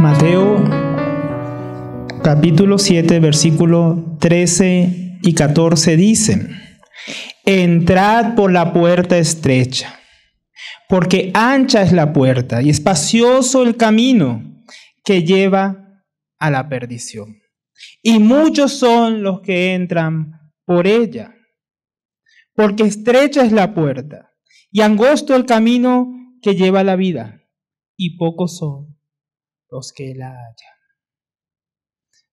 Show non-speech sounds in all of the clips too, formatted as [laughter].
Mateo capítulo 7, versículo 13 y 14 dicen, entrad por la puerta estrecha, porque ancha es la puerta y espacioso el camino que lleva a la perdición. Y muchos son los que entran por ella, porque estrecha es la puerta y angosto el camino que lleva a la vida, y pocos son los que la hallan.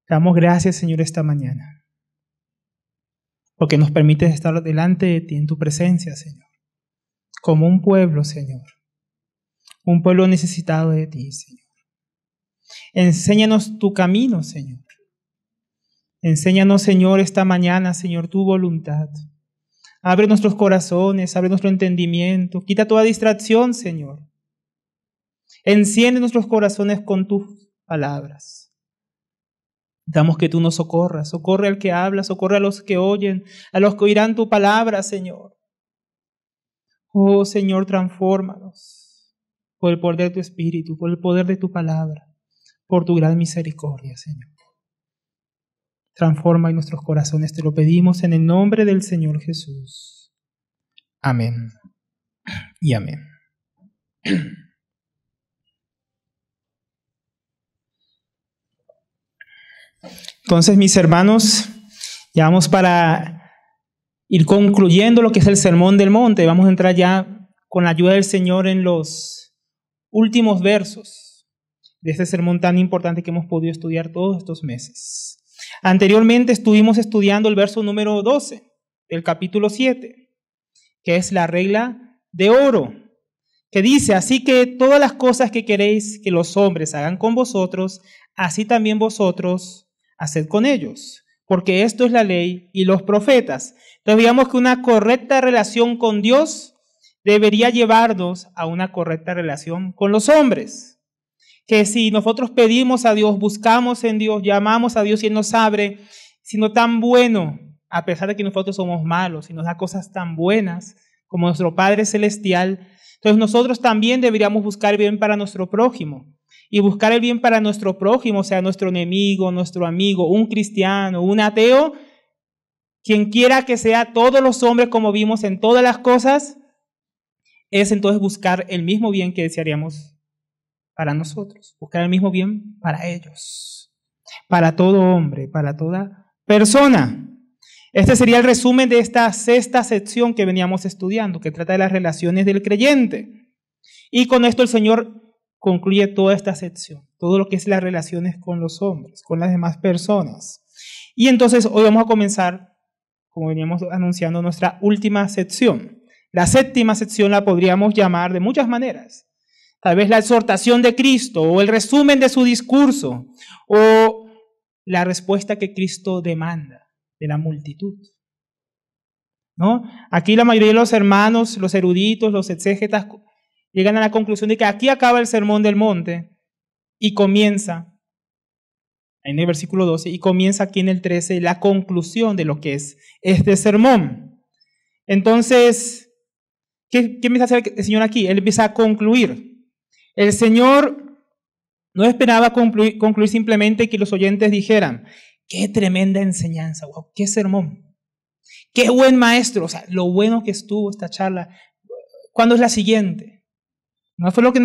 Damos gracias, Señor, esta mañana, porque nos permites estar delante de ti en tu presencia, Señor, como un pueblo, Señor, un pueblo necesitado de ti, Señor. Enséñanos tu camino, Señor. Enséñanos, Señor, esta mañana, Señor, tu voluntad. Abre nuestros corazones, abre nuestro entendimiento. Quita toda distracción, Señor. Enciende nuestros corazones con tus palabras. Damos que tú nos socorras, socorre al que habla, socorre a los que oyen, a los que oirán tu palabra, Señor. Oh Señor, transfórmanos por el poder de tu Espíritu, por el poder de tu palabra, por tu gran misericordia, Señor. Transforma nuestros corazones, te lo pedimos en el nombre del Señor Jesús. Amén y amén. [clears throat] Entonces, mis hermanos, ya vamos para ir concluyendo lo que es el Sermón del Monte. Vamos a entrar ya con la ayuda del Señor en los últimos versos de este sermón tan importante que hemos podido estudiar todos estos meses. Anteriormente estuvimos estudiando el verso número 12 del capítulo 7, que es la regla de oro, que dice, así que todas las cosas que queréis que los hombres hagan con vosotros, así también vosotros haced con ellos, porque esto es la ley y los profetas. Entonces digamos que una correcta relación con Dios debería llevarnos a una correcta relación con los hombres. Que si nosotros pedimos a Dios, buscamos en Dios, llamamos a Dios y Él nos abre, sino tan bueno, a pesar de que nosotros somos malos y nos da cosas tan buenas como nuestro Padre Celestial, entonces nosotros también deberíamos buscar bien para nuestro prójimo y buscar el bien para nuestro prójimo, sea, nuestro enemigo, nuestro amigo, un cristiano, un ateo, quien quiera que sea todos los hombres como vimos en todas las cosas, es entonces buscar el mismo bien que desearíamos para nosotros, buscar el mismo bien para ellos, para todo hombre, para toda persona. Este sería el resumen de esta sexta sección que veníamos estudiando, que trata de las relaciones del creyente. Y con esto el Señor concluye toda esta sección, todo lo que es las relaciones con los hombres, con las demás personas. Y entonces hoy vamos a comenzar, como veníamos anunciando, nuestra última sección. La séptima sección la podríamos llamar de muchas maneras. Tal vez la exhortación de Cristo o el resumen de su discurso o la respuesta que Cristo demanda de la multitud. ¿No? Aquí la mayoría de los hermanos, los eruditos, los exégetas llegan a la conclusión de que aquí acaba el sermón del monte y comienza en el versículo 12 y comienza aquí en el 13 la conclusión de lo que es este sermón. Entonces, ¿qué, empieza a hacer el Señor aquí? Él empieza a concluir. El Señor no esperaba concluir, simplemente que los oyentes dijeran, qué tremenda enseñanza, wow, qué sermón, qué buen maestro, o sea, lo bueno que estuvo esta charla. ¿Cuándo es la siguiente? No fue lo que es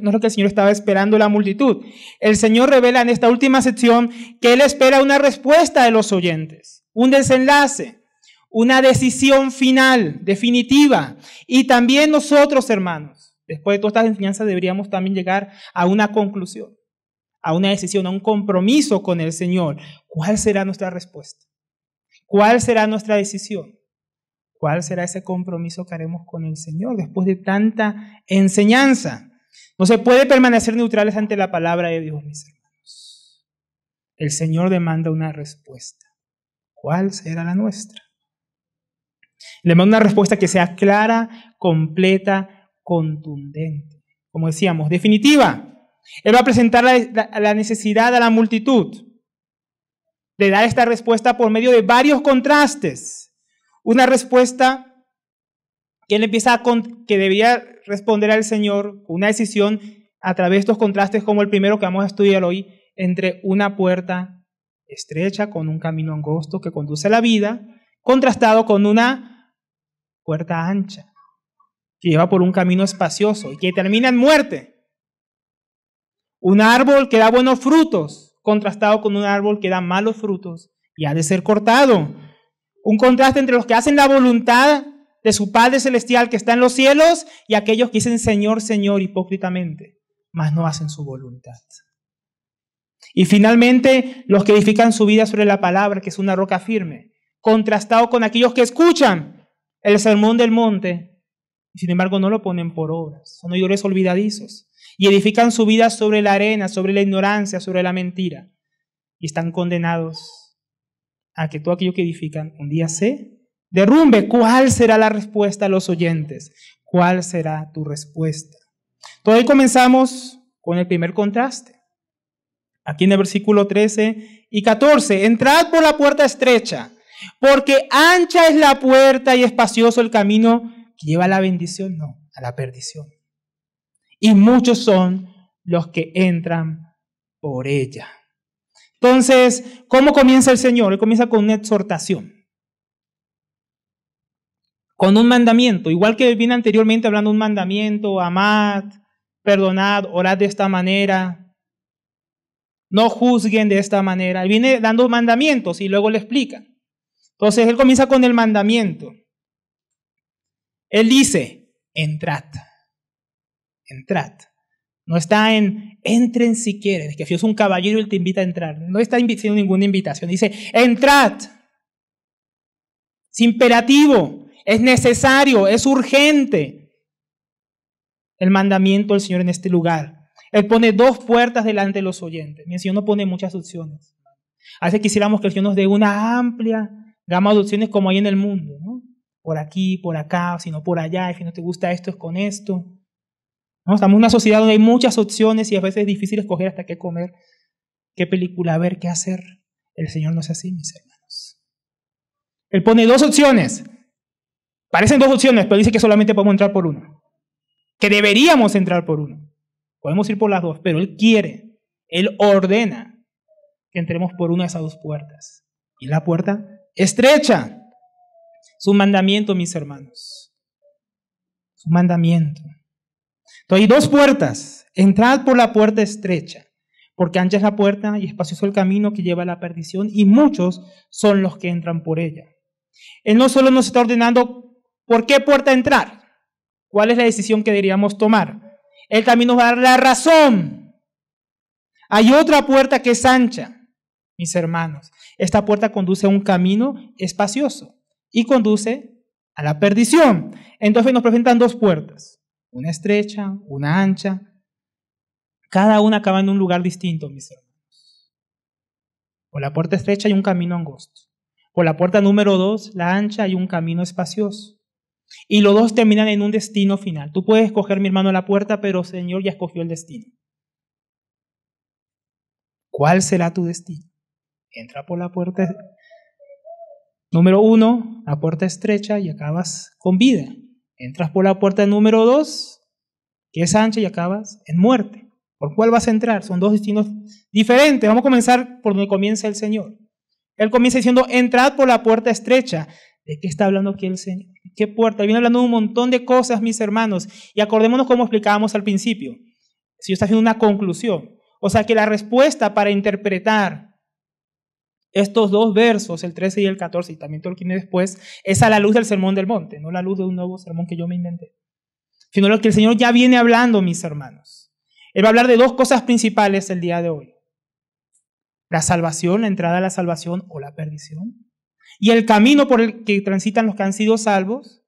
lo que el Señor estaba esperando la multitud. El Señor revela en esta última sección que Él espera una respuesta de los oyentes, un desenlace, una decisión final, definitiva. Y también nosotros, hermanos, después de todas estas enseñanzas deberíamos también llegar a una conclusión, a una decisión, a un compromiso con el Señor. ¿Cuál será nuestra respuesta? ¿Cuál será nuestra decisión? ¿Cuál será ese compromiso que haremos con el Señor después de tanta enseñanza? No se puede permanecer neutrales ante la palabra de Dios, mis hermanos. El Señor demanda una respuesta. ¿Cuál será la nuestra? Le manda una respuesta que sea clara, completa, contundente. Como decíamos, definitiva. Él va a presentar la, necesidad a la multitud. de dar esta respuesta por medio de varios contrastes una respuesta que él empieza a que debía responder al Señor, una decisión a través de estos contrastes como el primero que vamos a estudiar hoy, entre una puerta estrecha con un camino angosto que conduce a la vida, contrastado con una puerta ancha que lleva por un camino espacioso y que termina en muerte. Un árbol que da buenos frutos, contrastado con un árbol que da malos frutos y ha de ser cortado. Un contraste entre los que hacen la voluntad de su Padre Celestial que está en los cielos y aquellos que dicen Señor, Señor hipócritamente, mas no hacen su voluntad. Y finalmente, los que edifican su vida sobre la palabra, que es una roca firme, contrastado con aquellos que escuchan el sermón del monte, y sin embargo no lo ponen por obras, son oidores olvidadizos, y edifican su vida sobre la arena, sobre la ignorancia, sobre la mentira, y están condenados a que todo aquello que edifican un día se derrumbe. ¿Cuál será la respuesta a los oyentes? ¿Cuál será tu respuesta? Todavía comenzamos con el primer contraste. Aquí en el versículo 13 y 14, entrad por la puerta estrecha, porque ancha es la puerta y espacioso el camino que lleva a la bendición, no, a la perdición. Y muchos son los que entran por ella. Entonces, ¿cómo comienza el Señor? Él comienza con una exhortación, con un mandamiento, igual que viene anteriormente hablando un mandamiento, amad, perdonad, orad de esta manera, no juzguen de esta manera. Él viene dando mandamientos y luego le explica. Entonces, él comienza con el mandamiento. Él dice, entrad, entrad. No está en entren si quieren, es que si es un caballero él te invita a entrar. No está haciendo ninguna invitación, dice entrad. Es imperativo, es necesario, es urgente. El mandamiento del Señor en este lugar. Él pone dos puertas delante de los oyentes. el Señor no pone muchas opciones. A veces quisiéramos que el Señor nos dé una amplia gama de opciones como hay en el mundo. ¿no? Por aquí, por acá, sino por allá, si no te gusta esto, es con esto. Estamos en una sociedad donde hay muchas opciones y a veces es difícil escoger hasta qué comer, qué película ver, qué hacer. El Señor no es así, mis hermanos. Él pone dos opciones. Parecen dos opciones, pero dice que solamente podemos entrar por una. Que deberíamos entrar por una. Podemos ir por las dos, pero Él quiere, Él ordena que entremos por una de esas dos puertas. Y la puerta estrecha. Su mandamiento, mis hermanos. Su mandamiento. Entonces hay dos puertas. Entrad por la puerta estrecha, porque ancha es la puerta y espacioso el camino que lleva a la perdición, y muchos son los que entran por ella. Él no solo nos está ordenando por qué puerta entrar, cuál es la decisión que deberíamos tomar. Él también nos va a dar la razón. Hay otra puerta que es ancha, mis hermanos. Esta puerta conduce a un camino espacioso y conduce a la perdición. Entonces nos presentan dos puertas. Una estrecha, una ancha. Cada una acaba en un lugar distinto, mis hermanos. Por la puerta estrecha hay un camino angosto. Por la puerta número dos, la ancha, hay un camino espacioso. Y los dos terminan en un destino final. Tú puedes escoger, mi hermano, la puerta, pero Señor ya escogió el destino. ¿Cuál será tu destino? Entra por la puerta número uno, la puerta estrecha, y acabas con vida. Entras por la puerta número 2, que es ancha, y acabas en muerte. ¿Por cuál vas a entrar? Son dos destinos diferentes. Vamos a comenzar por donde comienza el Señor. Él comienza diciendo, entrad por la puerta estrecha. ¿De qué está hablando aquí el Señor? ¿Qué puerta? viene hablando un montón de cosas, mis hermanos. Y acordémonos cómo explicábamos al principio. Si yo está haciendo una conclusión. O sea que la respuesta para interpretar estos dos versos, el 13 y el 14, y también Tolkien después, es a la luz del Sermón del Monte, no la luz de un nuevo sermón que yo me inventé, sino lo que el Señor ya viene hablando, mis hermanos. Él va a hablar de dos cosas principales el día de hoy. La salvación, la entrada a la salvación o la perdición, y el camino por el que transitan los que han sido salvos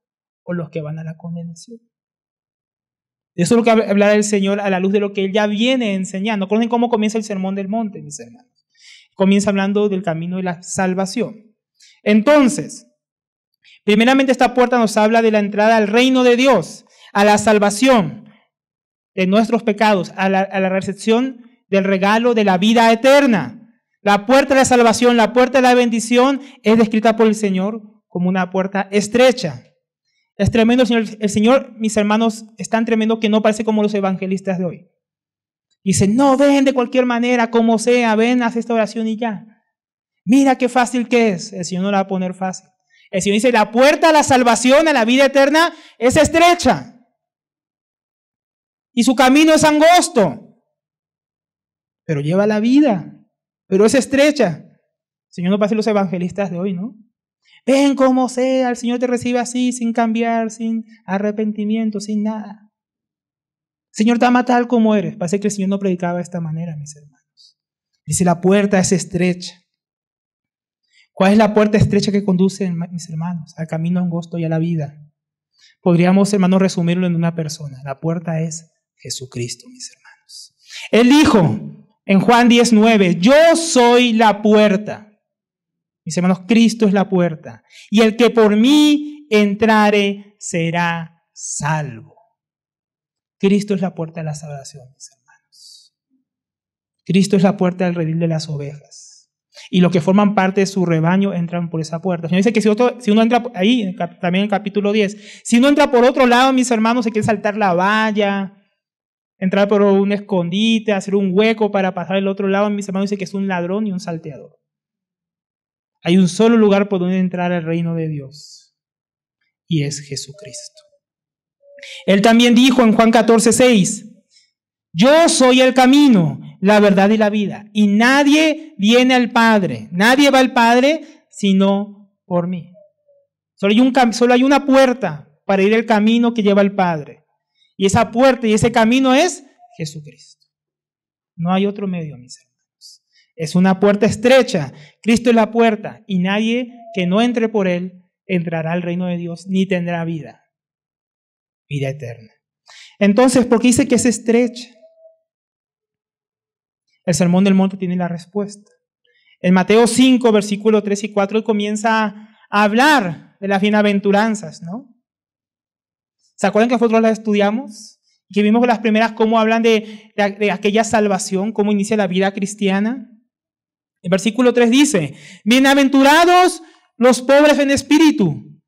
o los que van a la condenación. Eso es lo que hablar el Señor a la luz de lo que Él ya viene enseñando. conocen cómo comienza el Sermón del Monte, mis hermanos comienza hablando del camino de la salvación. Entonces, primeramente esta puerta nos habla de la entrada al reino de Dios, a la salvación de nuestros pecados, a la, recepción del regalo de la vida eterna. La puerta de la salvación, la puerta de la bendición es descrita por el Señor como una puerta estrecha. Es tremendo, el Señor, mis hermanos, es tan tremendo que no parece como los evangelistas de hoy. Dice, no, ven de cualquier manera, como sea, ven, haz esta oración y ya. Mira qué fácil que es. El Señor no la va a poner fácil. El Señor dice, la puerta a la salvación, a la vida eterna, es estrecha. Y su camino es angosto. Pero lleva la vida. Pero es estrecha. El Señor no pasa los evangelistas de hoy, ¿no? Ven como sea, el Señor te recibe así, sin cambiar, sin arrepentimiento, sin nada. Señor, dama tal como eres. Parece que el Señor no predicaba de esta manera, mis hermanos. Dice, la puerta es estrecha. ¿Cuál es la puerta estrecha que conduce, mis hermanos, al camino angosto y a la vida? Podríamos, hermanos, resumirlo en una persona. La puerta es Jesucristo, mis hermanos. Él dijo en Juan 19, yo soy la puerta. Mis hermanos, Cristo es la puerta. Y el que por mí entrare será salvo. Cristo es la puerta de la salvación, mis hermanos. Cristo es la puerta del redil de las ovejas. Y los que forman parte de su rebaño entran por esa puerta. Señor dice que si, uno entra ahí, también en el capítulo 10, si uno entra por otro lado, mis hermanos, se quiere saltar la valla, entrar por un escondite, hacer un hueco para pasar al otro lado, mis hermanos, dice que es un ladrón y un salteador. Hay un solo lugar por donde entrar al reino de Dios y es Jesucristo. Él también dijo en Juan 14, 6, yo soy el camino, la verdad y la vida, y nadie viene al Padre, nadie va al Padre sino por mí. Solo hay, un, solo hay una puerta para ir el camino que lleva al Padre. Y esa puerta y ese camino es Jesucristo. No hay otro medio, mis hermanos. Es una puerta estrecha. Cristo es la puerta y nadie que no entre por él entrará al reino de Dios ni tendrá vida vida eterna. Entonces, ¿por qué dice que es estrecha? El sermón del monte tiene la respuesta. En Mateo 5, versículo 3 y 4, comienza a hablar de las bienaventuranzas, ¿no? ¿Se acuerdan que nosotros las estudiamos? que vimos las primeras cómo hablan de, de aquella salvación, cómo inicia la vida cristiana. El versículo 3 dice, bienaventurados los pobres en espíritu,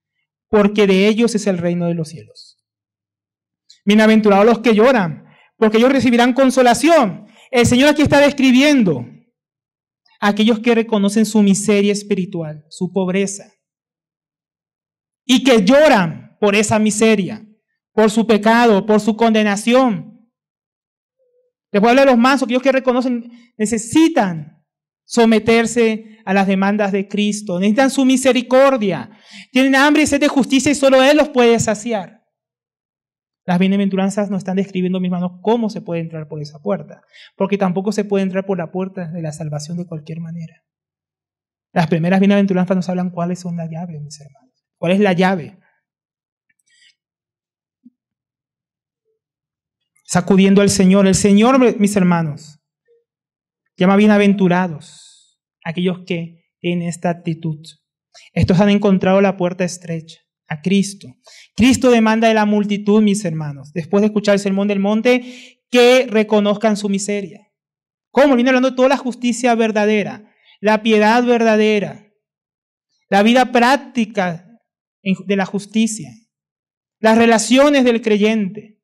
porque de ellos es el reino de los cielos. Bienaventurados los que lloran, porque ellos recibirán consolación. El Señor aquí está describiendo a aquellos que reconocen su miseria espiritual, su pobreza, y que lloran por esa miseria, por su pecado, por su condenación. Después habla de los mansos, aquellos que reconocen, necesitan someterse a las demandas de Cristo, necesitan su misericordia, tienen hambre y sed de justicia y solo Él los puede saciar. Las bienaventuranzas no están describiendo, mis hermanos, cómo se puede entrar por esa puerta, porque tampoco se puede entrar por la puerta de la salvación de cualquier manera. Las primeras bienaventuranzas nos hablan cuáles son las llaves, mis hermanos. ¿Cuál es la llave? Sacudiendo al Señor. El Señor, mis hermanos, llama bienaventurados aquellos que en esta actitud. Estos han encontrado la puerta estrecha a Cristo. Cristo demanda de la multitud, mis hermanos, después de escuchar el sermón del monte, que reconozcan su miseria. ¿Cómo? Viene hablando de toda la justicia verdadera, la piedad verdadera, la vida práctica de la justicia, las relaciones del creyente.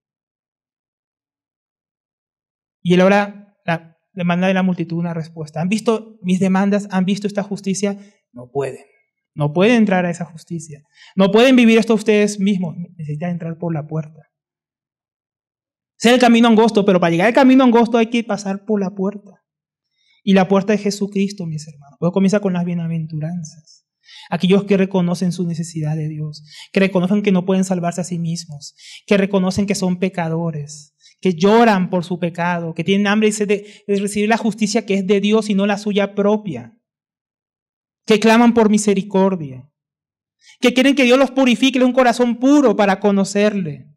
Y él ahora la demanda de la multitud una respuesta. ¿Han visto mis demandas? ¿Han visto esta justicia? No pueden. No pueden entrar a esa justicia. No pueden vivir esto ustedes mismos. Necesitan entrar por la puerta. sea el camino angosto, pero para llegar al camino angosto hay que pasar por la puerta. Y la puerta es Jesucristo, mis hermanos. Luego comienza con las bienaventuranzas. Aquellos que reconocen su necesidad de Dios, que reconocen que no pueden salvarse a sí mismos, que reconocen que son pecadores, que lloran por su pecado, que tienen hambre y sed de recibir la justicia que es de Dios y no la suya propia que claman por misericordia, que quieren que Dios los purifique, un corazón puro para conocerle.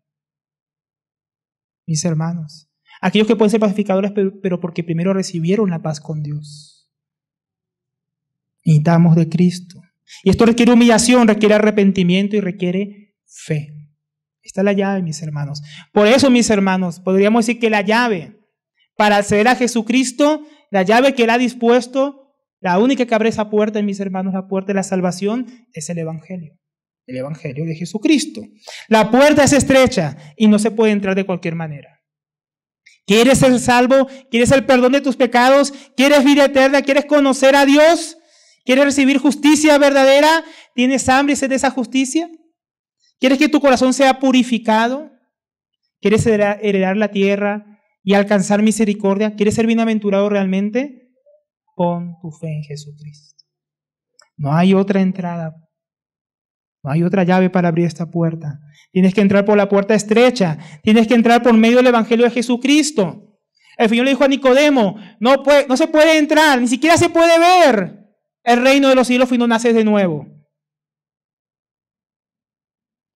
Mis hermanos, aquellos que pueden ser pacificadores, pero, porque primero recibieron la paz con Dios. Necesitamos de Cristo. Y esto requiere humillación, requiere arrepentimiento y requiere fe. Esta es la llave, mis hermanos. Por eso, mis hermanos, podríamos decir que la llave para acceder a Jesucristo, la llave que Él ha dispuesto la única que abre esa puerta, mis hermanos, la puerta de la salvación es el Evangelio. El Evangelio de Jesucristo. La puerta es estrecha y no se puede entrar de cualquier manera. ¿Quieres ser salvo? ¿Quieres el perdón de tus pecados? ¿Quieres vida eterna? ¿Quieres conocer a Dios? ¿Quieres recibir justicia verdadera? ¿Tienes hambre y sed de esa justicia? ¿Quieres que tu corazón sea purificado? ¿Quieres heredar la tierra y alcanzar misericordia? ¿Quieres ser bienaventurado realmente? con tu fe en Jesucristo. No hay otra entrada. No hay otra llave para abrir esta puerta. Tienes que entrar por la puerta estrecha. Tienes que entrar por medio del Evangelio de Jesucristo. El Señor le dijo a Nicodemo, no, se puede entrar, ni siquiera se puede ver el reino de los cielos y no naces de nuevo.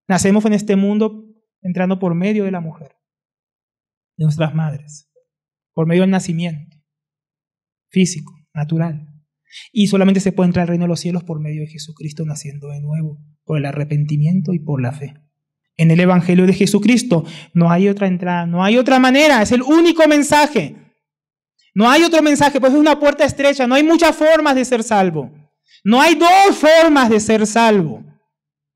Nacemos en este mundo entrando por medio de la mujer, de nuestras madres, por medio del nacimiento físico natural. Y solamente se puede entrar al reino de los cielos por medio de Jesucristo naciendo de nuevo, por el arrepentimiento y por la fe. En el Evangelio de Jesucristo no hay otra entrada, no hay otra manera, es el único mensaje. No hay otro mensaje, pues es una puerta estrecha, no hay muchas formas de ser salvo. No hay dos formas de ser salvo.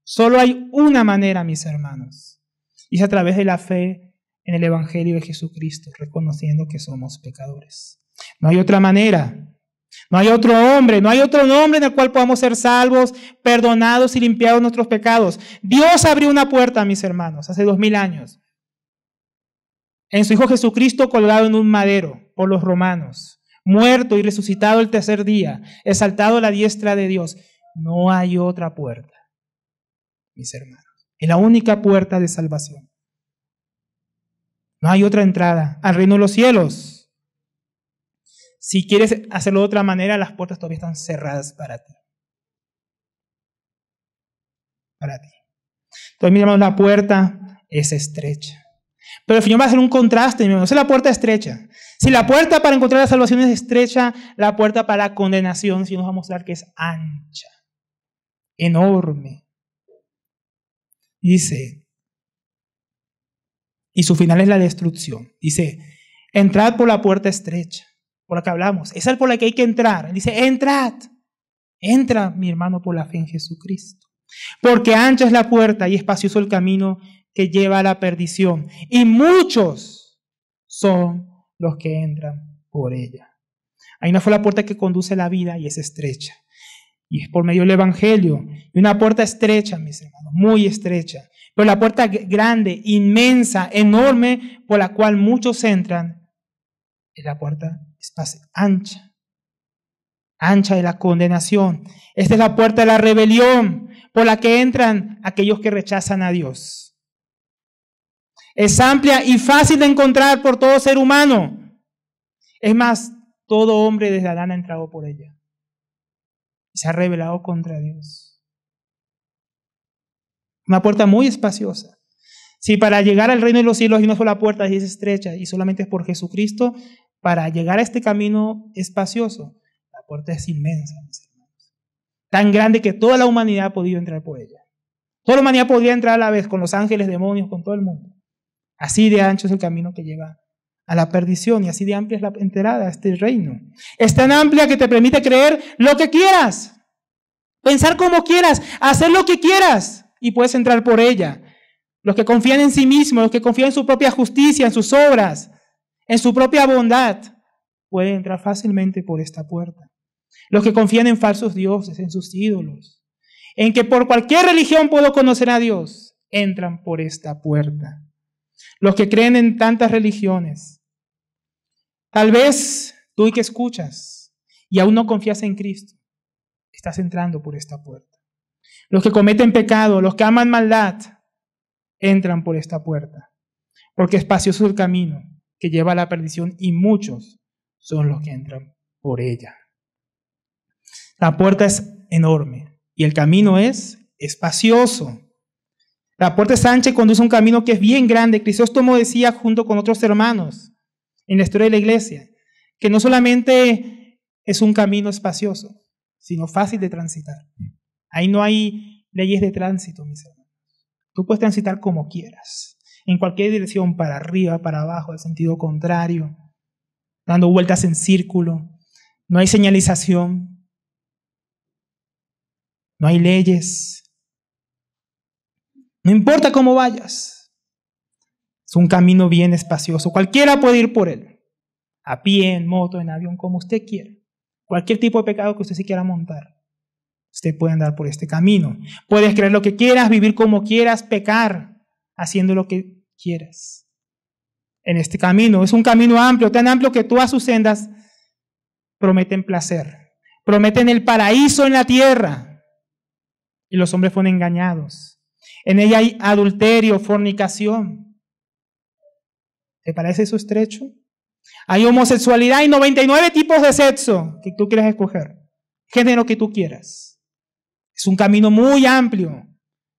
Solo hay una manera, mis hermanos. Y es a través de la fe en el Evangelio de Jesucristo, reconociendo que somos pecadores. No hay otra manera. No hay otro hombre, no hay otro nombre en el cual podamos ser salvos, perdonados y limpiados nuestros pecados. Dios abrió una puerta, mis hermanos, hace dos mil años. En su Hijo Jesucristo colgado en un madero por los romanos, muerto y resucitado el tercer día, exaltado a la diestra de Dios. No hay otra puerta, mis hermanos. Es la única puerta de salvación. No hay otra entrada al reino de los cielos. Si quieres hacerlo de otra manera, las puertas todavía están cerradas para ti. Para ti. Entonces, mi la puerta es estrecha. Pero el Señor va a hacer un contraste, mi hermano. es la puerta estrecha. Si la puerta para encontrar la salvación es estrecha, la puerta para la condenación, si nos va a mostrar que es ancha, enorme. Dice, y su final es la destrucción. Dice, entrad por la puerta estrecha, por la que hablamos, esa es por la que hay que entrar. dice, entrad, entra mi hermano por la fe en Jesucristo. Porque ancha es la puerta y espacioso el camino que lleva a la perdición. Y muchos son los que entran por ella. Ahí no fue la puerta que conduce a la vida y es estrecha. Y es por medio del Evangelio. Y una puerta estrecha, mis hermanos, muy estrecha. Pero la puerta grande, inmensa, enorme, por la cual muchos entran, es la puerta espacio ancha. Ancha de la condenación. Esta es la puerta de la rebelión por la que entran aquellos que rechazan a Dios. Es amplia y fácil de encontrar por todo ser humano. Es más, todo hombre desde Adán ha entrado por ella. Y se ha rebelado contra Dios. Una puerta muy espaciosa. Si para llegar al reino de los cielos no una la puerta y es estrecha y solamente es por Jesucristo, para llegar a este camino espacioso, la puerta es inmensa, mis hermanos. Tan grande que toda la humanidad ha podido entrar por ella. Toda la humanidad podría entrar a la vez con los ángeles, demonios, con todo el mundo. Así de ancho es el camino que lleva a la perdición y así de amplia es la enterada a este reino. Es tan amplia que te permite creer lo que quieras, pensar como quieras, hacer lo que quieras y puedes entrar por ella. Los que confían en sí mismos, los que confían en su propia justicia, en sus obras, en su propia bondad, puede entrar fácilmente por esta puerta. Los que confían en falsos dioses, en sus ídolos, en que por cualquier religión puedo conocer a Dios, entran por esta puerta. Los que creen en tantas religiones. Tal vez tú y que escuchas y aún no confías en Cristo, estás entrando por esta puerta. Los que cometen pecado, los que aman maldad, entran por esta puerta, porque espacioso es el camino que lleva a la perdición y muchos son los que entran por ella. La puerta es enorme y el camino es espacioso. La puerta es ancha y conduce a un camino que es bien grande. Crisóstomo decía junto con otros hermanos en la historia de la iglesia que no solamente es un camino espacioso, sino fácil de transitar. Ahí no hay leyes de tránsito, mis hermanos. Tú puedes transitar como quieras en cualquier dirección, para arriba, para abajo, en sentido contrario, dando vueltas en círculo. No hay señalización. No hay leyes. No importa cómo vayas. Es un camino bien espacioso. Cualquiera puede ir por él. A pie, en moto, en avión, como usted quiera. Cualquier tipo de pecado que usted se quiera montar. Usted puede andar por este camino. Puedes creer lo que quieras, vivir como quieras, pecar, haciendo lo que quieras. En este camino, es un camino amplio, tan amplio que todas sus sendas prometen placer, prometen el paraíso en la tierra. Y los hombres fueron engañados. En ella hay adulterio, fornicación. ¿Te parece eso estrecho? Hay homosexualidad y 99 tipos de sexo que tú quieras escoger, género que tú quieras. Es un camino muy amplio.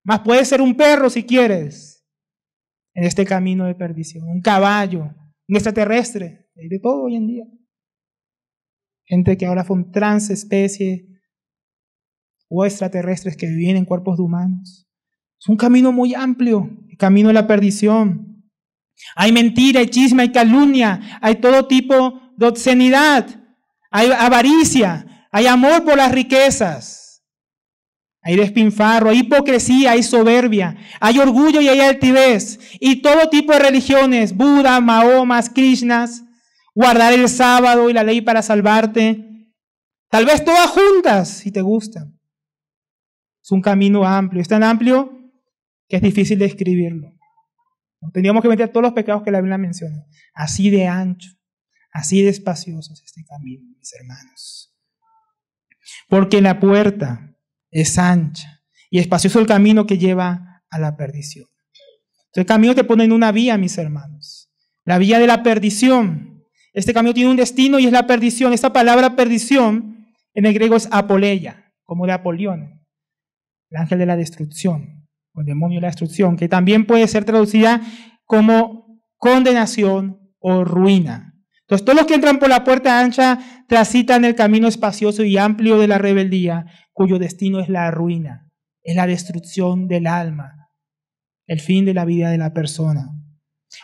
Más puedes ser un perro si quieres en este camino de perdición. Un caballo, un extraterrestre, hay de todo hoy en día. Gente que ahora son transespecie o extraterrestres que viven en cuerpos de humanos. Es un camino muy amplio, el camino de la perdición. Hay mentira, hay chisme, hay calumnia, hay todo tipo de obscenidad, hay avaricia, hay amor por las riquezas. Hay despinfarro, hay hipocresía, hay soberbia, hay orgullo y hay altivez. Y todo tipo de religiones, Buda, Mahomas, Krishnas, guardar el sábado y la ley para salvarte. Tal vez todas juntas, si te gustan. Es un camino amplio, es tan amplio que es difícil describirlo. Tendríamos que meter todos los pecados que la Biblia menciona. Así de ancho, así de espacioso es este camino, mis hermanos. Porque la puerta es ancha y espacioso el camino que lleva a la perdición. Entonces, el camino te pone en una vía, mis hermanos, la vía de la perdición. Este camino tiene un destino y es la perdición. Esta palabra perdición en el griego es apoleia, como de Apolión, el ángel de la destrucción, o el demonio de la destrucción, que también puede ser traducida como condenación o ruina. Entonces, todos los que entran por la puerta ancha transitan el camino espacioso y amplio de la rebeldía, cuyo destino es la ruina, es la destrucción del alma, el fin de la vida de la persona.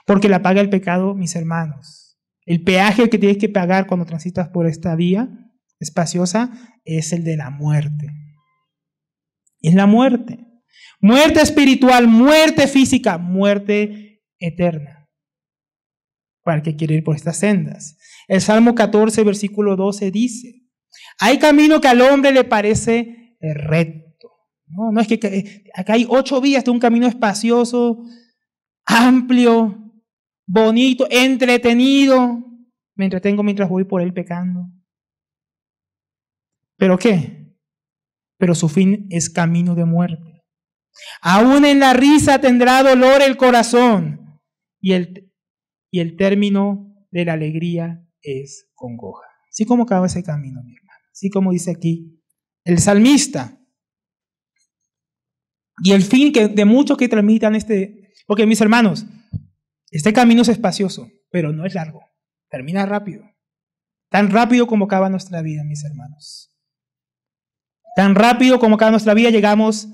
Porque la paga el pecado, mis hermanos. El peaje que tienes que pagar cuando transitas por esta vía espaciosa es el de la muerte. Es la muerte. Muerte espiritual, muerte física, muerte eterna. Para el que quiere ir por estas sendas. El Salmo 14, versículo 12 dice, hay camino que al hombre le parece recto. No, es que, eh, acá hay ocho vías de un camino espacioso, amplio, bonito, entretenido. Me entretengo mientras voy por él pecando. ¿Pero qué? Pero su fin es camino de muerte. Aún en la risa tendrá dolor el corazón y el, y el término de la alegría es congoja. Así como acaba ese camino, mi hermano. Así como dice aquí el salmista. Y el fin que de muchos que transmitan este, porque mis hermanos, este camino es espacioso, pero no es largo. Termina rápido. Tan rápido como acaba nuestra vida, mis hermanos. Tan rápido como acaba nuestra vida llegamos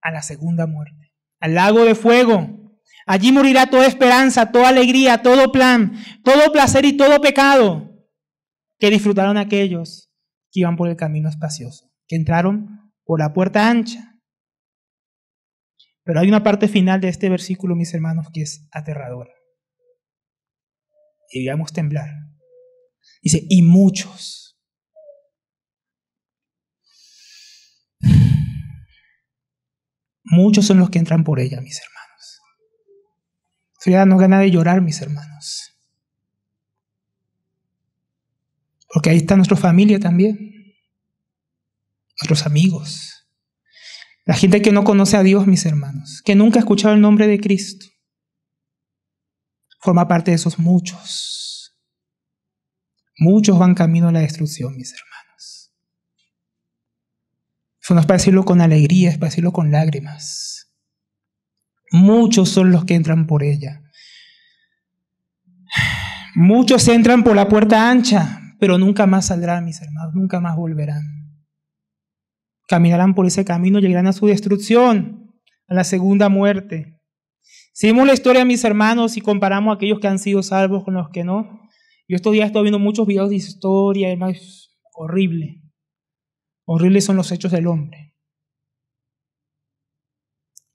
a la segunda muerte, al lago de fuego, Allí morirá toda esperanza, toda alegría, todo plan, todo placer y todo pecado que disfrutaron aquellos que iban por el camino espacioso, que entraron por la puerta ancha. Pero hay una parte final de este versículo, mis hermanos, que es aterradora. Y a temblar. Dice, y muchos. Muchos son los que entran por ella, mis hermanos. Estoy no ganas de llorar, mis hermanos. Porque ahí está nuestra familia también, nuestros amigos, la gente que no conoce a Dios, mis hermanos, que nunca ha escuchado el nombre de Cristo. Forma parte de esos muchos. Muchos van camino a la destrucción, mis hermanos. Eso no es para decirlo con alegría, es para decirlo con lágrimas. Muchos son los que entran por ella. Muchos entran por la puerta ancha, pero nunca más saldrán, mis hermanos, nunca más volverán. Caminarán por ese camino, llegarán a su destrucción, a la segunda muerte. Si la historia, mis hermanos, y comparamos a aquellos que han sido salvos con los que no, yo estos días estoy viendo muchos videos de historia, más horrible. Horribles son los hechos del hombre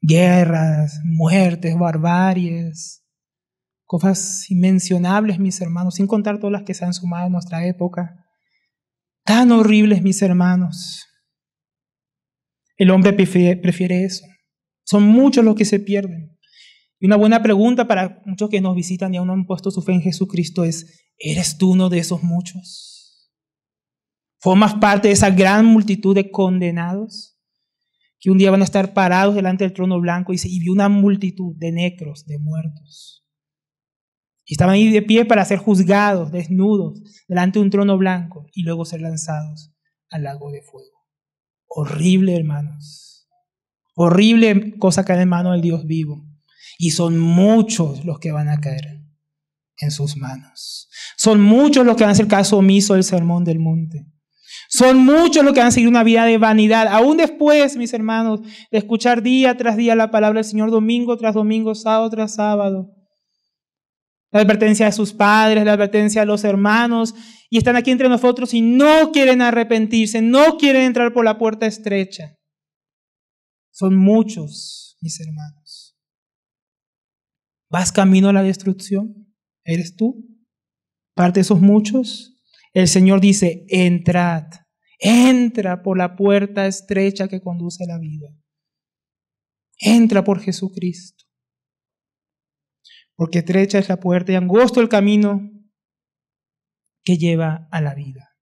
guerras, muertes, barbaries, cosas inmencionables, mis hermanos, sin contar todas las que se han sumado a nuestra época, tan horribles, mis hermanos. El hombre prefiere eso. Son muchos los que se pierden. Y una buena pregunta para muchos que nos visitan y aún no han puesto su fe en Jesucristo es, ¿eres tú uno de esos muchos? ¿Formas parte de esa gran multitud de condenados? que un día van a estar parados delante del trono blanco y, se, una multitud de necros, de muertos. Y estaban ahí de pie para ser juzgados, desnudos, delante de un trono blanco y luego ser lanzados al lago de fuego. Horrible, hermanos. Horrible cosa caer en manos del Dios vivo. Y son muchos los que van a caer en sus manos. Son muchos los que van a hacer caso omiso del sermón del monte. Son muchos los que han seguido una vida de vanidad. Aún después, mis hermanos, de escuchar día tras día la palabra del Señor, domingo tras domingo, sábado tras sábado. La advertencia de sus padres, la advertencia de los hermanos, y están aquí entre nosotros y no quieren arrepentirse, no quieren entrar por la puerta estrecha. Son muchos, mis hermanos. ¿Vas camino a la destrucción? ¿Eres tú? ¿Parte de esos muchos? El Señor dice, entrad Entra por la puerta estrecha que conduce a la vida. Entra por Jesucristo. Porque estrecha es la puerta y angosto el camino que lleva a la vida.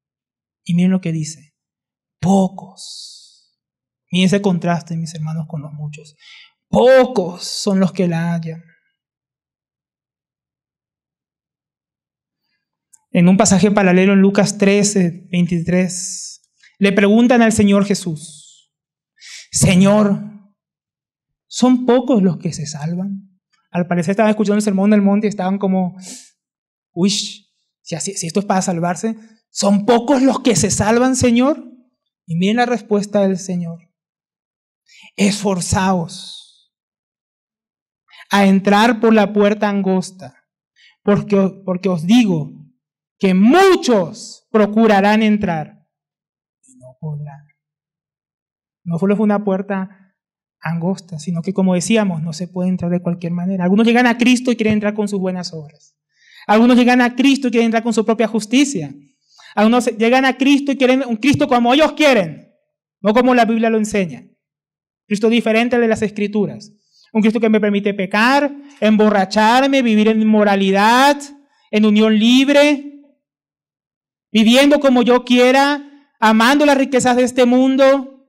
Y miren lo que dice. Pocos. Miren ese contraste, mis hermanos, con los muchos. Pocos son los que la hallan. En un pasaje paralelo en Lucas 13, 23 le preguntan al Señor Jesús, Señor, ¿son pocos los que se salvan? Al parecer estaban escuchando el sermón del monte y estaban como, uy, si, esto es para salvarse, ¿son pocos los que se salvan, Señor? Y miren la respuesta del Señor. Esforzaos a entrar por la puerta angosta, porque, porque os digo que muchos procurarán entrar no solo fue una puerta angosta, sino que como decíamos, no se puede entrar de cualquier manera. Algunos llegan a Cristo y quieren entrar con sus buenas obras. Algunos llegan a Cristo y quieren entrar con su propia justicia. Algunos llegan a Cristo y quieren un Cristo como ellos quieren, no como la Biblia lo enseña. Cristo diferente de las Escrituras. Un Cristo que me permite pecar, emborracharme, vivir en moralidad en unión libre, viviendo como yo quiera, amando las riquezas de este mundo,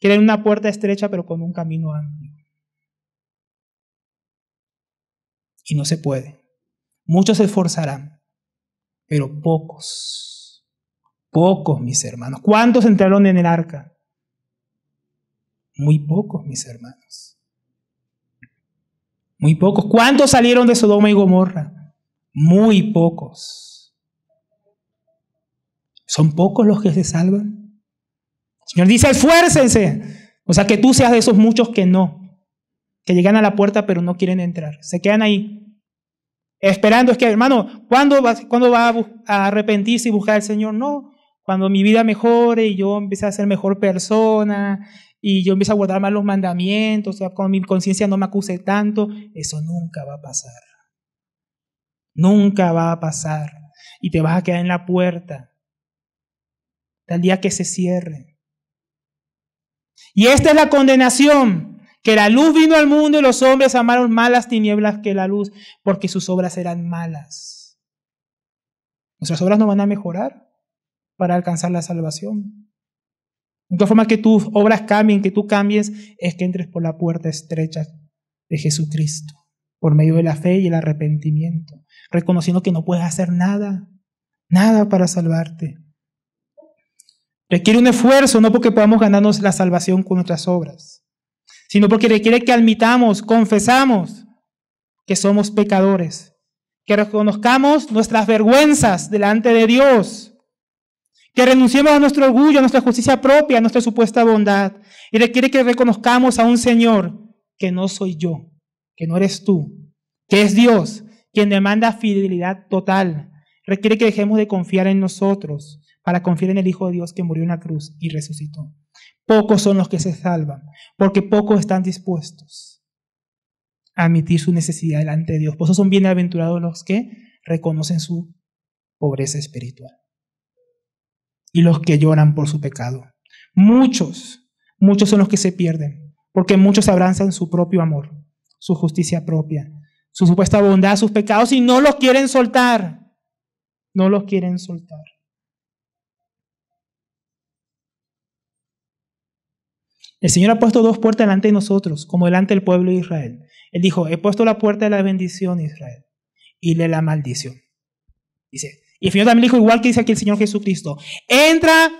quieren una puerta estrecha pero con un camino amplio. Y no se puede. Muchos se esforzarán, pero pocos, pocos mis hermanos. ¿Cuántos entraron en el arca? Muy pocos mis hermanos. Muy pocos. ¿Cuántos salieron de Sodoma y Gomorra? Muy pocos. ¿Son pocos los que se salvan? El Señor dice, esfuércense. O sea, que tú seas de esos muchos que no, que llegan a la puerta pero no quieren entrar, se quedan ahí. Esperando, es que hermano, ¿cuándo va, a, arrepentirse y buscar al Señor? No, cuando mi vida mejore y yo empiece a ser mejor persona y yo empiece a guardar más los mandamientos, o sea, cuando mi conciencia no me acuse tanto, eso nunca va a pasar. Nunca va a pasar. Y te vas a quedar en la puerta del día que se cierre. Y esta es la condenación, que la luz vino al mundo y los hombres amaron más las tinieblas que la luz, porque sus obras eran malas. Nuestras obras no van a mejorar para alcanzar la salvación. La forma que tus obras cambien, que tú cambies, es que entres por la puerta estrecha de Jesucristo, por medio de la fe y el arrepentimiento, reconociendo que no puedes hacer nada, nada para salvarte. Requiere un esfuerzo, no porque podamos ganarnos la salvación con nuestras obras, sino porque requiere que admitamos, confesamos que somos pecadores, que reconozcamos nuestras vergüenzas delante de Dios, que renunciemos a nuestro orgullo, a nuestra justicia propia, a nuestra supuesta bondad, y requiere que reconozcamos a un Señor que no soy yo, que no eres tú, que es Dios quien demanda fidelidad total. Requiere que dejemos de confiar en nosotros, para confiar en el Hijo de Dios que murió en la cruz y resucitó. Pocos son los que se salvan, porque pocos están dispuestos a admitir su necesidad delante de Dios. Por eso son bienaventurados los que reconocen su pobreza espiritual y los que lloran por su pecado. Muchos, muchos son los que se pierden, porque muchos abrazan su propio amor, su justicia propia, su supuesta bondad, sus pecados, y no los quieren soltar. No los quieren soltar. El Señor ha puesto dos puertas delante de nosotros, como delante del pueblo de Israel. Él dijo, he puesto la puerta de la bendición Israel y de la maldición. Dice, y el Señor también dijo, igual que dice aquí el Señor Jesucristo, entra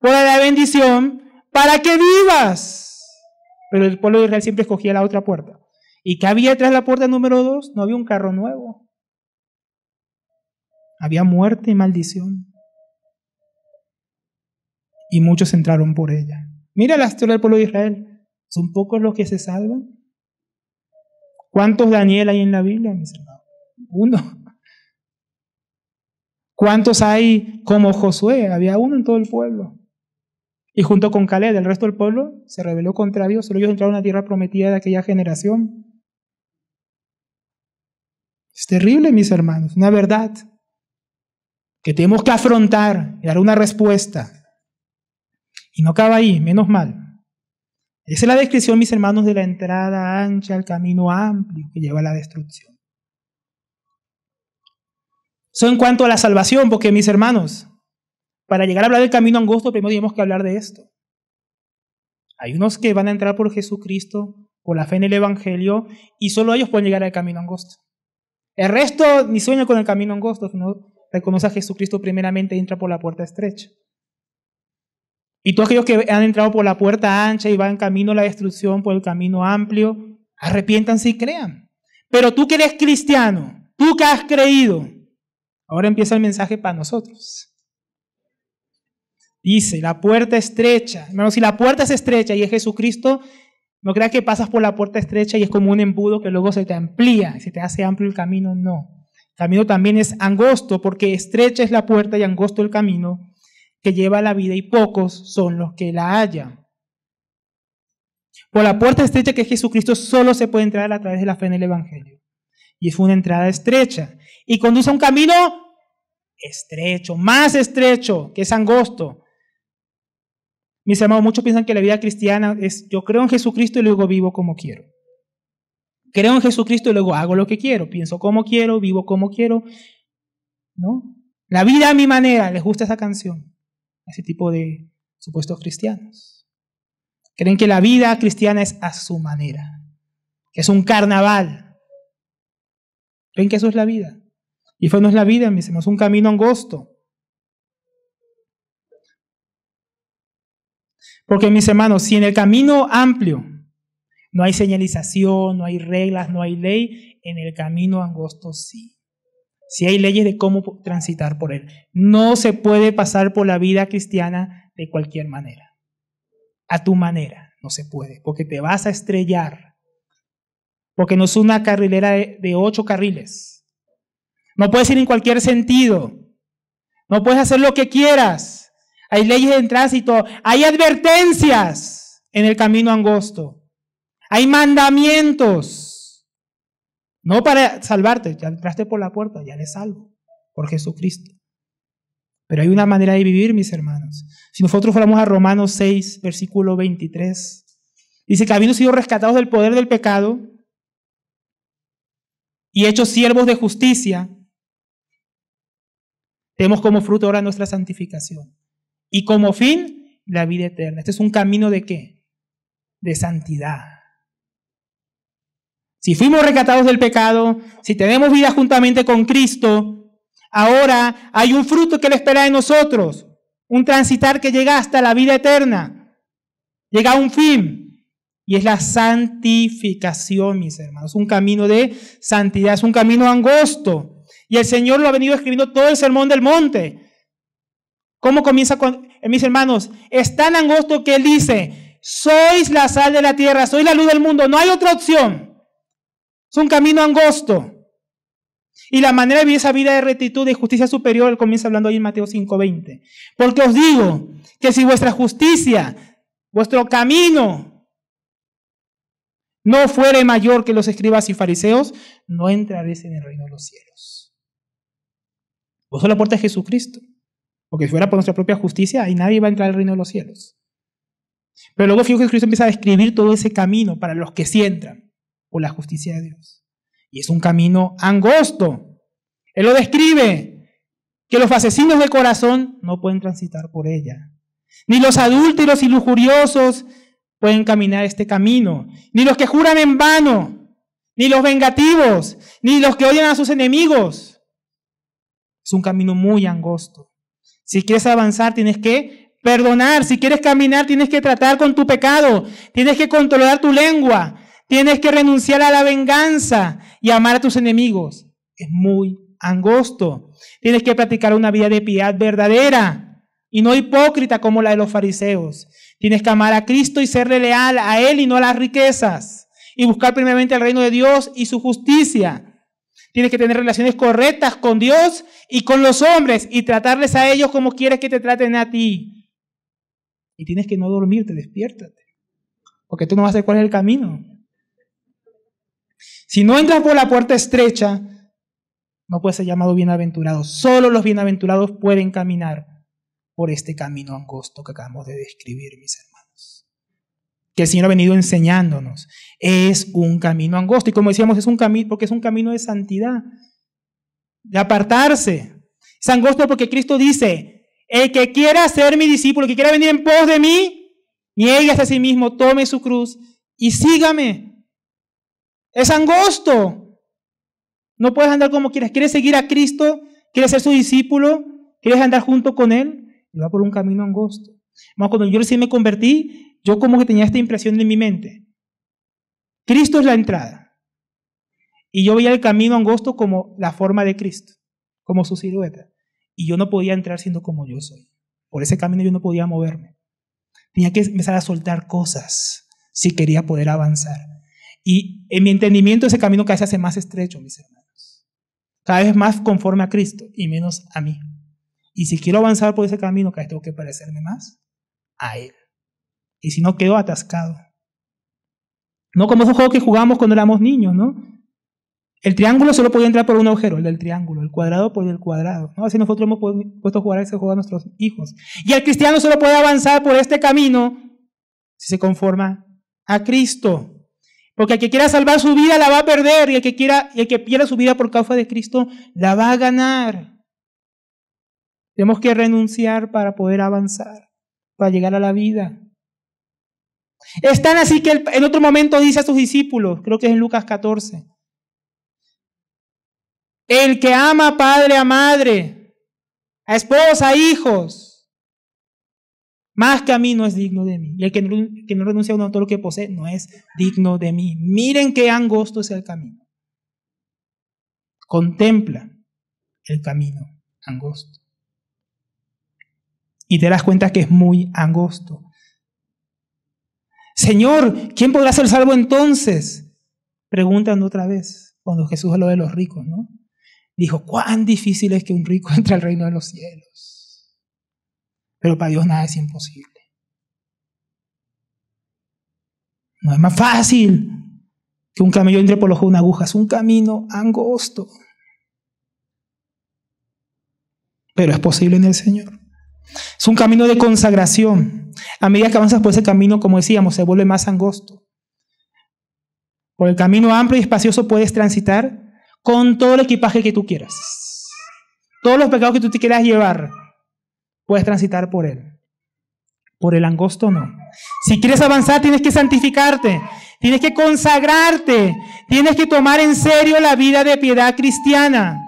por la bendición para que vivas. Pero el pueblo de Israel siempre escogía la otra puerta. ¿Y qué había detrás de la puerta número dos? No había un carro nuevo. Había muerte y maldición. Y muchos entraron por ella. Mira la historia del pueblo de Israel. ¿Son pocos los que se salvan? ¿Cuántos Daniel hay en la Biblia, mis hermanos? Uno. ¿Cuántos hay como Josué? Había uno en todo el pueblo. Y junto con Caleb, el resto del pueblo se rebeló contra Dios, solo ellos entraron a la tierra prometida de aquella generación. Es terrible, mis hermanos, una verdad que tenemos que afrontar y dar una respuesta. Y no acaba ahí, menos mal. Esa es la descripción, mis hermanos, de la entrada ancha al camino amplio que lleva a la destrucción. Eso en cuanto a la salvación, porque mis hermanos, para llegar a hablar del camino angosto, primero tenemos que hablar de esto. Hay unos que van a entrar por Jesucristo, por la fe en el Evangelio, y solo ellos pueden llegar al camino angosto. El resto ni sueña con el camino angosto, sino reconoce a Jesucristo primeramente y entra por la puerta estrecha. Y todos aquellos que han entrado por la puerta ancha y van camino a la destrucción por el camino amplio, arrepiéntanse y crean. Pero tú que eres cristiano, tú que has creído, ahora empieza el mensaje para nosotros. Dice, la puerta estrecha. Hermano, si la puerta es estrecha y es Jesucristo, no creas que pasas por la puerta estrecha y es como un embudo que luego se te amplía y se te hace amplio el camino. No. El camino también es angosto porque estrecha es la puerta y angosto el camino que lleva la vida y pocos son los que la hallan. Por la puerta estrecha que es Jesucristo solo se puede entrar a través de la fe en el Evangelio. Y es una entrada estrecha. Y conduce a un camino estrecho, más estrecho, que es angosto. Mis hermanos, muchos piensan que la vida cristiana es yo creo en Jesucristo y luego vivo como quiero. Creo en Jesucristo y luego hago lo que quiero, pienso como quiero, vivo como quiero. ¿No? La vida a mi manera, les gusta esa canción ese tipo de supuestos cristianos. Creen que la vida cristiana es a su manera, que es un carnaval. Creen que eso es la vida. Y fue no es la vida, mis hermanos, un camino angosto. Porque mis hermanos, si en el camino amplio no hay señalización, no hay reglas, no hay ley, en el camino angosto sí. Si hay leyes de cómo transitar por él. No se puede pasar por la vida cristiana de cualquier manera. A tu manera, no se puede, porque te vas a estrellar. Porque no es una carrilera de ocho carriles. No puedes ir en cualquier sentido. No puedes hacer lo que quieras. Hay leyes en tránsito. Hay advertencias en el camino angosto. Hay mandamientos. No para salvarte, ya entraste por la puerta, ya le salvo por Jesucristo. Pero hay una manera de vivir, mis hermanos. Si nosotros fuéramos a Romanos 6, versículo 23, dice que habiendo sido rescatados del poder del pecado y hechos siervos de justicia, tenemos como fruto ahora nuestra santificación y como fin la vida eterna. Este es un camino de qué? De santidad. Si fuimos rescatados del pecado, si tenemos vida juntamente con Cristo, ahora hay un fruto que le espera de nosotros, un transitar que llega hasta la vida eterna, llega a un fin, y es la santificación, mis hermanos, un camino de santidad, es un camino angosto, y el Señor lo ha venido escribiendo todo el sermón del monte. ¿Cómo comienza con, eh, mis hermanos? Es tan angosto que Él dice, sois la sal de la tierra, sois la luz del mundo, no hay otra opción. Es un camino angosto. Y la manera de vivir esa vida de rectitud y justicia superior, comienza hablando ahí en Mateo 5:20. Porque os digo que si vuestra justicia, vuestro camino, no fuere mayor que los escribas y fariseos, no entraréis en el reino de los cielos. Vos la puerta a Jesucristo. Porque si fuera por nuestra propia justicia, ahí nadie va a entrar al reino de los cielos. Pero luego Jesucristo empieza a describir todo ese camino para los que sí entran o la justicia de Dios. Y es un camino angosto. Él lo describe, que los asesinos del corazón no pueden transitar por ella. Ni los adúlteros y lujuriosos pueden caminar este camino. Ni los que juran en vano, ni los vengativos, ni los que odian a sus enemigos. Es un camino muy angosto. Si quieres avanzar, tienes que perdonar. Si quieres caminar, tienes que tratar con tu pecado. Tienes que controlar tu lengua. Tienes que renunciar a la venganza y amar a tus enemigos. Es muy angosto. Tienes que practicar una vida de piedad verdadera y no hipócrita como la de los fariseos. Tienes que amar a Cristo y serle leal a Él y no a las riquezas. Y buscar primeramente el reino de Dios y su justicia. Tienes que tener relaciones correctas con Dios y con los hombres y tratarles a ellos como quieres que te traten a ti. Y tienes que no dormirte, despiértate. Porque tú no vas a saber cuál es el camino. Si no entras por la puerta estrecha, no puede ser llamado bienaventurado. Solo los bienaventurados pueden caminar por este camino angosto que acabamos de describir, mis hermanos. Que el Señor ha venido enseñándonos. Es un camino angosto. Y como decíamos, es un camino, porque es un camino de santidad, de apartarse. Es angosto porque Cristo dice, el que quiera ser mi discípulo, el que quiera venir en pos de mí, niega a sí mismo, tome su cruz y sígame. Es angosto. No puedes andar como quieres. ¿Quieres seguir a Cristo? ¿Quieres ser su discípulo? ¿Quieres andar junto con Él? Y va por un camino angosto. cuando yo recién me convertí, yo como que tenía esta impresión en mi mente. Cristo es la entrada. Y yo veía el camino angosto como la forma de Cristo, como su silueta. Y yo no podía entrar siendo como yo soy. Por ese camino yo no podía moverme. Tenía que empezar a soltar cosas si quería poder avanzar. Y en mi entendimiento ese camino cada vez se hace más estrecho, mis hermanos. Cada vez más conforme a Cristo y menos a mí. Y si quiero avanzar por ese camino, cada vez tengo que parecerme más a Él. Y si no, quedo atascado. No como un juego que jugamos cuando éramos niños, ¿no? El triángulo solo podía entrar por un agujero, el del triángulo, el cuadrado por el cuadrado. ¿no? Así nosotros hemos puesto a jugar ese juego a nuestros hijos. Y el cristiano solo puede avanzar por este camino si se conforma a Cristo. Porque el que quiera salvar su vida la va a perder y el que quiera el que pierda su vida por causa de Cristo la va a ganar. Tenemos que renunciar para poder avanzar, para llegar a la vida. Están así que en otro momento dice a sus discípulos, creo que es en Lucas 14, el que ama padre, a madre, a esposa, a hijos, más que mí no es digno de mí. Y el que no, renuncia a todo lo que posee no es digno de mí. Miren qué angosto es el camino. Contempla el camino angosto. Y te das cuenta que es muy angosto. Señor, ¿quién podrá ser salvo entonces? Preguntan otra vez cuando Jesús habló de los ricos, ¿no? Dijo, cuán difícil es que un rico [laughs] entre al reino de los cielos. Pero para Dios nada es imposible. No es más fácil que un camello entre por los ojos de una aguja. Es un camino angosto. Pero es posible en el Señor. Es un camino de consagración. A medida que avanzas por ese camino, como decíamos, se vuelve más angosto. Por el camino amplio y espacioso puedes transitar con todo el equipaje que tú quieras. Todos los pecados que tú te quieras llevar puedes transitar por él. Por el angosto no. Si quieres avanzar, tienes que santificarte, tienes que consagrarte, tienes que tomar en serio la vida de piedad cristiana.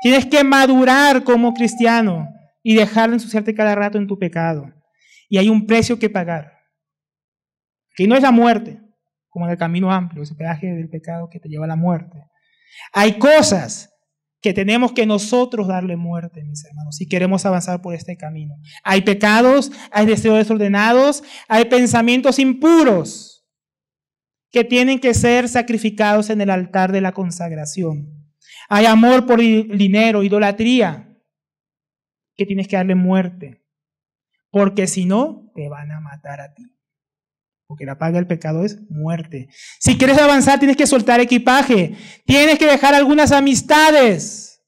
Tienes que madurar como cristiano y dejar de ensuciarte cada rato en tu pecado. Y hay un precio que pagar. Que no es la muerte, como en el camino amplio, ese peaje del pecado que te lleva a la muerte. Hay cosas que tenemos que nosotros darle muerte, mis hermanos, si queremos avanzar por este camino. Hay pecados, hay deseos desordenados, hay pensamientos impuros que tienen que ser sacrificados en el altar de la consagración. Hay amor por el dinero, idolatría, que tienes que darle muerte, porque si no, te van a matar a ti porque la paga del pecado es muerte. Si quieres avanzar, tienes que soltar equipaje, tienes que dejar algunas amistades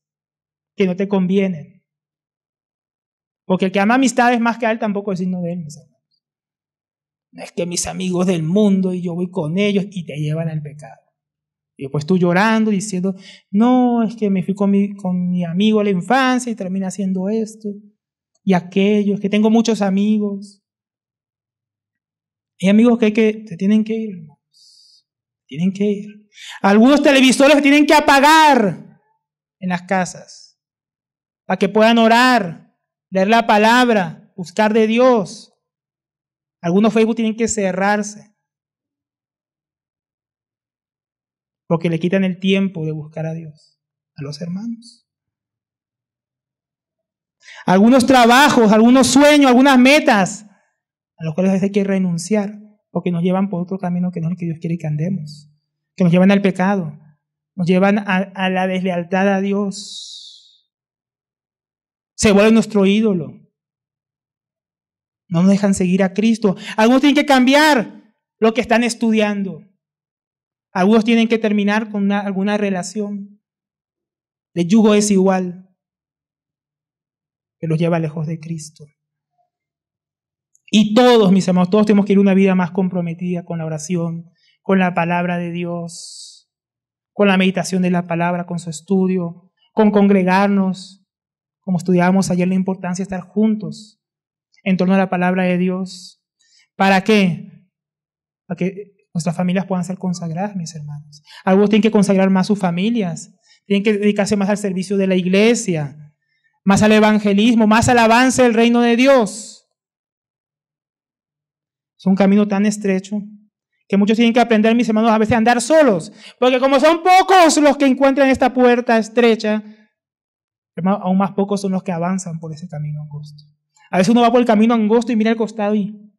que no te convienen. Porque el que ama amistades más que a él tampoco es signo de él, mis hermanos. No es que mis amigos del mundo y yo voy con ellos y te llevan al pecado. Y después tú llorando, diciendo, no, es que me fui con mi, con mi amigo a la infancia y termina haciendo esto y aquello, es que tengo muchos amigos. Hay amigos que, se tienen que ir, hermanos. Tienen que ir. Algunos televisores se tienen que apagar en las casas para que puedan orar, leer la palabra, buscar de Dios. Algunos Facebook tienen que cerrarse porque le quitan el tiempo de buscar a Dios, a los hermanos. Algunos trabajos, algunos sueños, algunas metas a los cuales a hay que renunciar, porque nos llevan por otro camino que no es el que Dios quiere que andemos, que nos llevan al pecado, nos llevan a, la deslealtad a Dios. Se vuelve nuestro ídolo. No nos dejan seguir a Cristo. Algunos tienen que cambiar lo que están estudiando. Algunos tienen que terminar con alguna relación de yugo es igual. que los lleva lejos de Cristo. Y todos, mis hermanos, todos tenemos que ir una vida más comprometida con la oración, con la palabra de Dios, con la meditación de la palabra, con su estudio, con congregarnos, como estudiábamos ayer la importancia de estar juntos en torno a la palabra de Dios. ¿Para qué? Para que nuestras familias puedan ser consagradas, mis hermanos. Algunos tienen que consagrar más sus familias, tienen que dedicarse más al servicio de la iglesia, más al evangelismo, más al avance del reino de Dios. Es un camino tan estrecho que muchos tienen que aprender, mis hermanos, a veces a andar solos. Porque como son pocos los que encuentran esta puerta estrecha, aún más pocos son los que avanzan por ese camino angosto. A veces uno va por el camino angosto y mira al costado y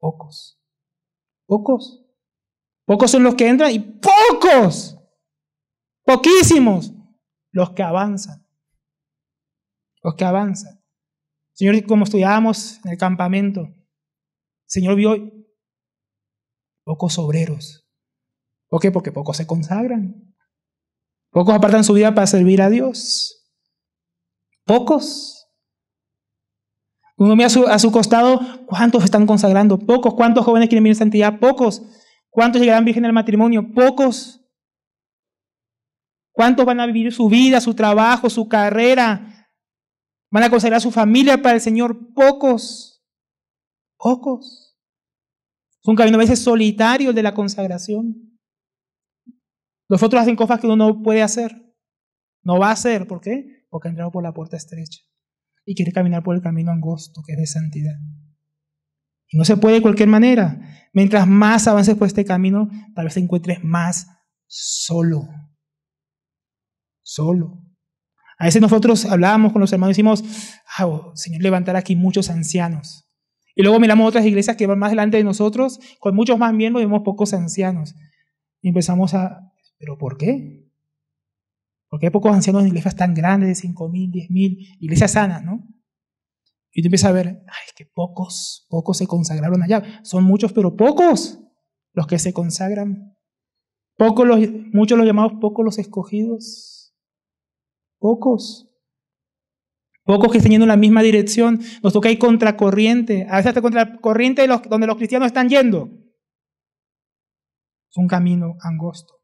pocos. Pocos. Pocos son los que entran y pocos. Poquísimos los que avanzan. Los que avanzan. Señor, como estudiábamos en el campamento, Señor vio pocos obreros. ¿Por qué? Porque pocos se consagran. Pocos apartan su vida para servir a Dios. Pocos. Uno mira a su, costado, ¿cuántos están consagrando? Pocos. ¿Cuántos jóvenes quieren vivir en santidad? Pocos. ¿Cuántos llegarán virgen al matrimonio? Pocos. ¿Cuántos van a vivir su vida, su trabajo, su carrera? ¿Van a consagrar su familia para el Señor? Pocos. Pocos. Es un camino a veces solitario el de la consagración. Los otros hacen cosas que uno no puede hacer. No va a hacer. ¿Por qué? Porque ha entrado por la puerta estrecha. Y quiere caminar por el camino angosto, que es de santidad. Y no se puede de cualquier manera. Mientras más avances por este camino, tal vez te encuentres más solo. Solo. A veces nosotros hablábamos con los hermanos y decimos, ah, oh, Señor, levantar aquí muchos ancianos. Y luego miramos otras iglesias que van más delante de nosotros, con muchos más miembros y vemos pocos ancianos. Y empezamos a, ¿pero por qué? Porque hay pocos ancianos en iglesias tan grandes, de 5.000, 10.000, iglesias sanas, ¿no? Y tú empiezas a ver, ay, es que pocos, pocos se consagraron allá. Son muchos, pero pocos los que se consagran. Pocos los, muchos los llamados, pocos los escogidos. Pocos. Pocos que están yendo en la misma dirección. Nos toca ir contracorriente. A veces hasta contracorriente los, donde los cristianos están yendo. Es un camino angosto.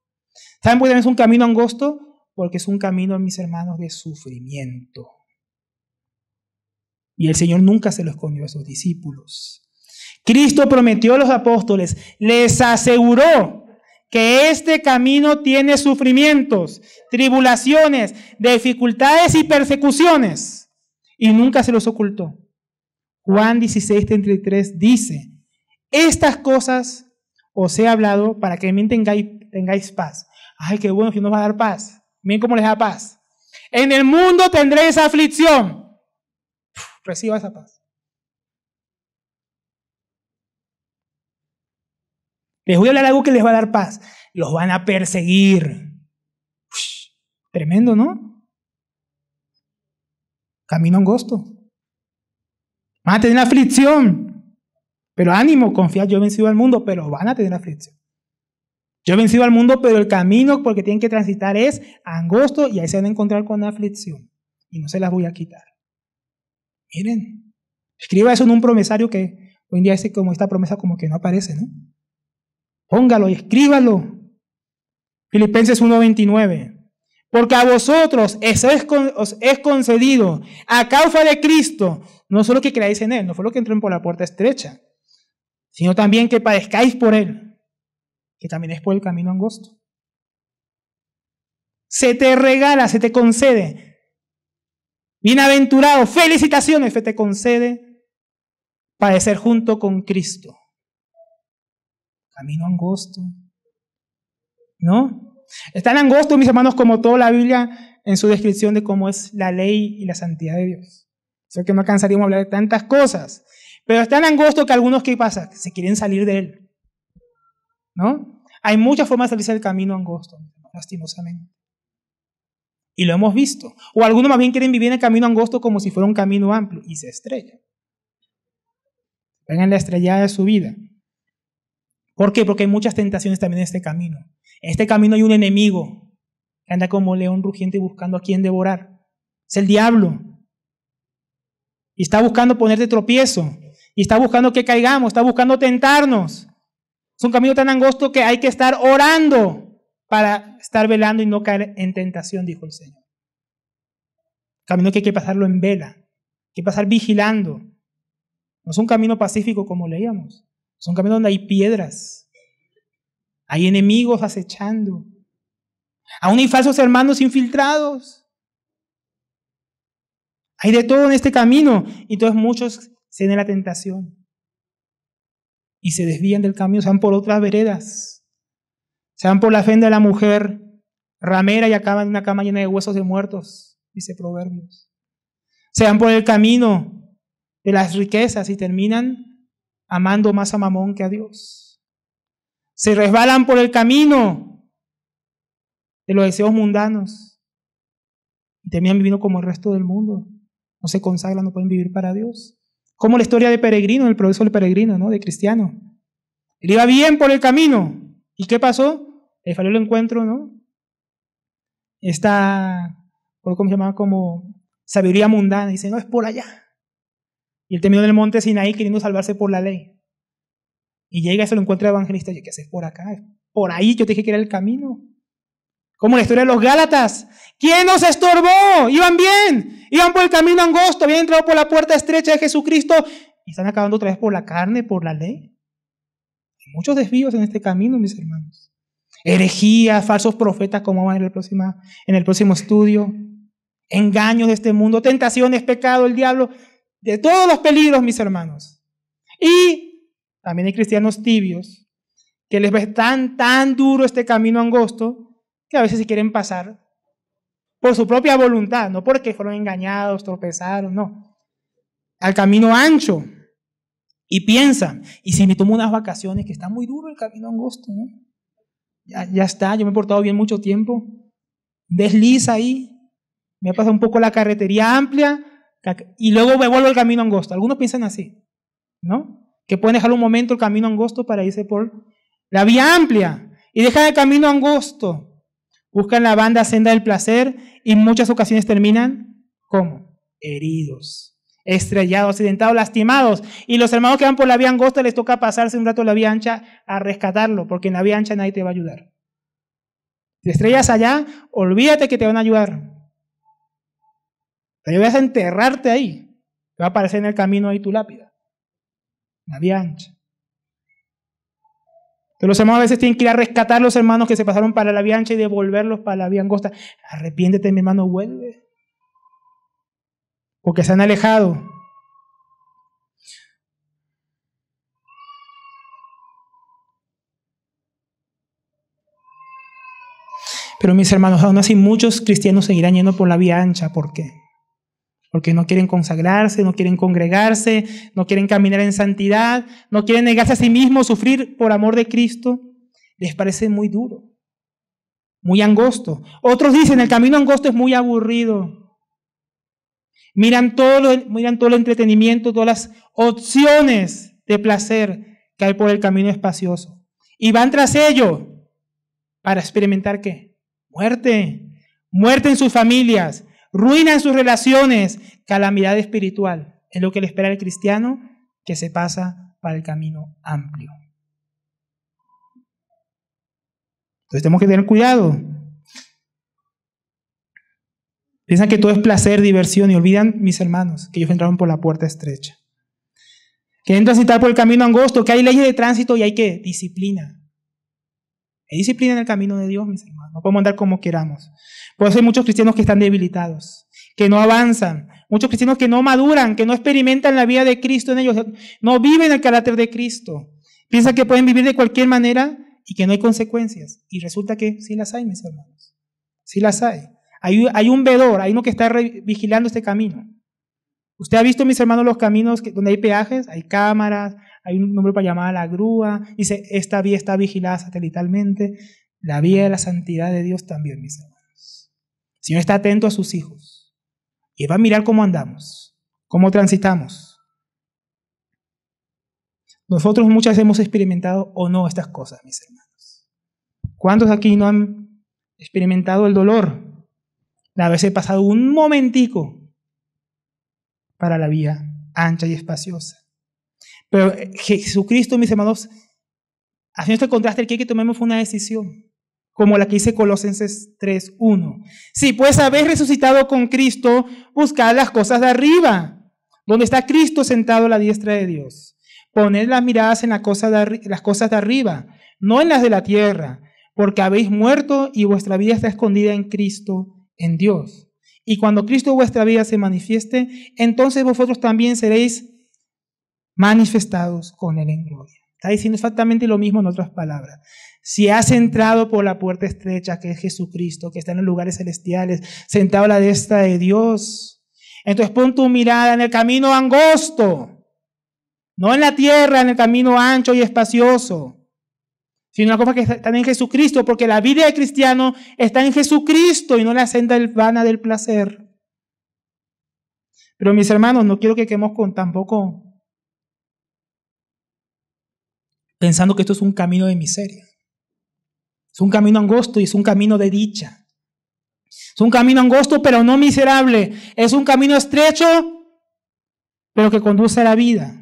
¿Saben por qué es un camino angosto? Porque es un camino, mis hermanos, de sufrimiento. Y el Señor nunca se lo escondió a sus discípulos. Cristo prometió a los apóstoles, les aseguró que este camino tiene sufrimientos, tribulaciones, dificultades y persecuciones y nunca se los ocultó. Juan 16:33 dice, estas cosas os he hablado para que en tengáis, paz. Ay, qué bueno que nos va a dar paz. Miren cómo les da paz. En el mundo tendréis aflicción. Reciba esa paz. Les voy a hablar algo que les va a dar paz. Los van a perseguir. tremendo, ¿no? camino angosto. Van a tener aflicción. Pero ánimo, confía yo he vencido al mundo, pero van a tener aflicción. Yo he vencido al mundo, pero el camino porque tienen que transitar es angosto y ahí se van a encontrar con aflicción. Y no se las voy a quitar. Miren, escriba eso en un promesario que hoy en día es como esta promesa como que no aparece, ¿no? Póngalo y escríbalo. Filipenses 1.29. Porque a vosotros es, os es concedido a causa de Cristo, no solo que creáis en Él, no solo que entren por la puerta estrecha, sino también que padezcáis por Él, que también es por el camino angosto. Se te regala, se te concede. Bienaventurado, felicitaciones, se te concede padecer junto con Cristo. Camino angosto. ¿No? Está en angosto, mis hermanos, como toda la Biblia en su descripción de cómo es la ley y la santidad de Dios. Sé que no cansaríamos de hablar de tantas cosas, pero está en angosto que algunos, ¿qué pasa? Se quieren salir de él. ¿No? Hay muchas formas de salirse del camino angosto, lastimosamente. Y lo hemos visto. O algunos más bien quieren vivir en el camino angosto como si fuera un camino amplio y se estrella. Vengan la estrellada de su vida. ¿Por qué? Porque hay muchas tentaciones también en este camino. En este camino hay un enemigo que anda como león rugiente buscando a quien devorar. Es el diablo. Y está buscando ponerte tropiezo. Y está buscando que caigamos. Está buscando tentarnos. Es un camino tan angosto que hay que estar orando para estar velando y no caer en tentación, dijo el Señor. Camino que hay que pasarlo en vela. Hay que pasar vigilando. No es un camino pacífico como leíamos. Es un camino donde hay piedras. Hay enemigos acechando. Aún hay falsos hermanos infiltrados. Hay de todo en este camino. Y entonces muchos se den la tentación. Y se desvían del camino, se van por otras veredas. Se van por la fenda de la mujer ramera y acaban en una cama llena de huesos de muertos, dice Proverbios. Se van por el camino de las riquezas y terminan amando más a Mamón que a Dios. Se resbalan por el camino de los deseos mundanos y terminan viviendo como el resto del mundo. No se consagran, no pueden vivir para Dios. Como la historia de peregrino, el progreso del peregrino, ¿no? De cristiano. Él iba bien por el camino. ¿Y qué pasó? Le falló el encuentro, ¿no? Esta, ¿cómo se llamaba? Como sabiduría mundana. Dice, no, es por allá. Y él terminó en el monte Sinaí queriendo salvarse por la ley. Y llega y se lo encuentra el evangelista. ¿qué haces por acá? Por ahí yo te dije que era el camino. Como la historia de los Gálatas. ¿Quién nos estorbó? Iban bien. Iban por el camino angosto. Habían entrado por la puerta estrecha de Jesucristo. Y están acabando otra vez por la carne, por la ley. Hay muchos desvíos en este camino, mis hermanos. Herejías, falsos profetas, como van en el, próximo, en el próximo estudio. Engaños de este mundo, tentaciones, pecado, el diablo. De todos los peligros, mis hermanos. Y también hay cristianos tibios que les ve tan, tan duro este camino angosto que a veces se quieren pasar por su propia voluntad, no porque fueron engañados, tropezaron, no. Al camino ancho. Y piensan, y si me tomo unas vacaciones, que está muy duro el camino angosto, ¿no? Ya, ya está, yo me he portado bien mucho tiempo. Desliza ahí, me ha pasado un poco la carretería amplia y luego me vuelvo al camino angosto. Algunos piensan así, ¿no? que pueden dejar un momento el camino angosto para irse por la vía amplia y dejan el camino angosto. Buscan la banda senda del placer y en muchas ocasiones terminan como heridos, estrellados, accidentados, lastimados. Y los hermanos que van por la vía angosta les toca pasarse un rato la vía ancha a rescatarlo, porque en la vía ancha nadie te va a ayudar. Si estrellas allá, olvídate que te van a ayudar. Te vas a enterrarte ahí. Te va a aparecer en el camino ahí tu lápida. La ancha. Entonces los hermanos a veces tienen que ir a rescatar a los hermanos que se pasaron para la ancha y devolverlos para la angosta. Arrepiéntete, mi hermano, vuelve. Porque se han alejado. Pero mis hermanos, aún así muchos cristianos seguirán yendo por la vía ancha. ¿Por qué? porque no quieren consagrarse, no quieren congregarse, no quieren caminar en santidad, no quieren negarse a sí mismos, sufrir por amor de Cristo, les parece muy duro, muy angosto. Otros dicen, el camino angosto es muy aburrido. Miran todo, miran todo el entretenimiento, todas las opciones de placer que hay por el camino espacioso. Y van tras ello para experimentar qué? Muerte. Muerte en sus familias, ruina en sus relaciones, calamidad espiritual. Es lo que le espera al cristiano que se pasa para el camino amplio. Entonces tenemos que tener cuidado. Piensan que todo es placer, diversión y olvidan, mis hermanos, que ellos entraron por la puerta estrecha. Que entran por el camino angosto, que hay leyes de tránsito y hay que disciplina. Hay disciplina en el camino de Dios, mis hermanos. No podemos andar como queramos. Por eso hay muchos cristianos que están debilitados, que no avanzan, muchos cristianos que no maduran, que no experimentan la vida de Cristo en ellos, no viven el carácter de Cristo. Piensan que pueden vivir de cualquier manera y que no hay consecuencias. Y resulta que sí las hay, mis hermanos. Sí las hay. Hay, un vedor, hay uno que está vigilando este camino. Usted ha visto, mis hermanos, los caminos donde hay peajes, hay cámaras, hay un número para llamar a la grúa. Dice, esta vía está vigilada satelitalmente. La vía de la santidad de Dios también, mis hermanos. Señor está atento a sus hijos y va a mirar cómo andamos, cómo transitamos. Nosotros muchas veces hemos experimentado o no estas cosas, mis hermanos. ¿Cuántos aquí no han experimentado el dolor de he pasado un momentico para la vía ancha y espaciosa? Pero eh, Jesucristo, mis hermanos, haciendo este contraste, el que hay que tomemos fue una decisión como la que dice Colosenses 3.1. Si pues habéis resucitado con Cristo, buscad las cosas de arriba, donde está Cristo sentado a la diestra de Dios. Poned las miradas en las cosas de arriba, no en las de la tierra, porque habéis muerto y vuestra vida está escondida en Cristo, en Dios. Y cuando Cristo vuestra vida se manifieste, entonces vosotros también seréis manifestados con Él en gloria. Está diciendo exactamente lo mismo en otras palabras. Si has entrado por la puerta estrecha que es Jesucristo, que está en los lugares celestiales, sentado a la destra de Dios, entonces pon tu mirada en el camino angosto, no en la tierra, en el camino ancho y espacioso, sino en la cosa que está en Jesucristo, porque la vida de cristiano está en Jesucristo y no en la senda vana del placer. Pero mis hermanos, no quiero que quemos con tampoco pensando que esto es un camino de miseria. Es un camino angosto y es un camino de dicha. Es un camino angosto pero no miserable. Es un camino estrecho pero que conduce a la vida.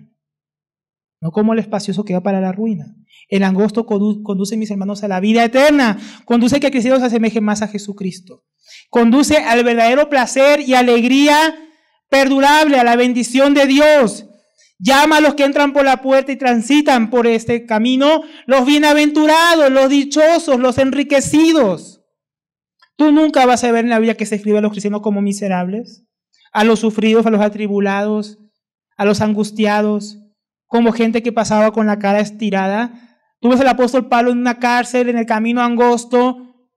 No como el espacioso que va para la ruina. El angosto conduce, mis hermanos, a la vida eterna. Conduce que Cristo se asemeje más a Jesucristo. Conduce al verdadero placer y alegría perdurable, a la bendición de Dios. Llama a los que entran por la puerta y transitan por este camino, los bienaventurados, los dichosos, los enriquecidos. Tú nunca vas a ver en la Biblia que se escribe a los cristianos como miserables, a los sufridos, a los atribulados, a los angustiados, como gente que pasaba con la cara estirada. Tú ves al apóstol Pablo en una cárcel, en el camino angosto,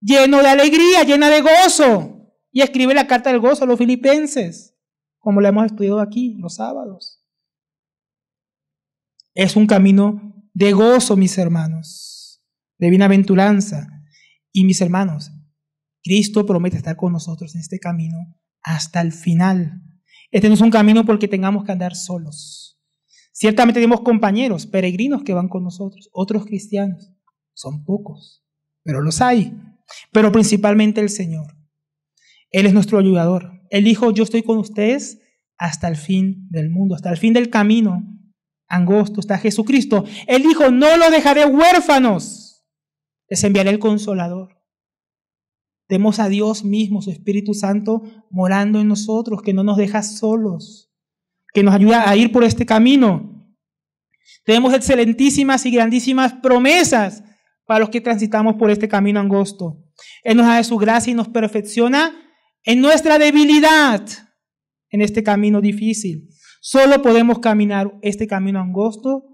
lleno de alegría, llena de gozo. Y escribe la carta del gozo a los filipenses, como la hemos estudiado aquí los sábados. Es un camino de gozo, mis hermanos, de bienaventuranza. Y mis hermanos, Cristo promete estar con nosotros en este camino hasta el final. Este no es un camino porque tengamos que andar solos. Ciertamente tenemos compañeros, peregrinos que van con nosotros, otros cristianos. Son pocos, pero los hay. Pero principalmente el Señor. Él es nuestro ayudador. Él dijo, yo estoy con ustedes hasta el fin del mundo, hasta el fin del camino angosto está Jesucristo. Él dijo, no lo dejaré huérfanos, les enviaré el consolador. Demos a Dios mismo, su Espíritu Santo, morando en nosotros, que no nos deja solos, que nos ayuda a ir por este camino. Tenemos excelentísimas y grandísimas promesas para los que transitamos por este camino angosto. Él nos da su gracia y nos perfecciona en nuestra debilidad, en este camino difícil. Solo podemos caminar este camino angosto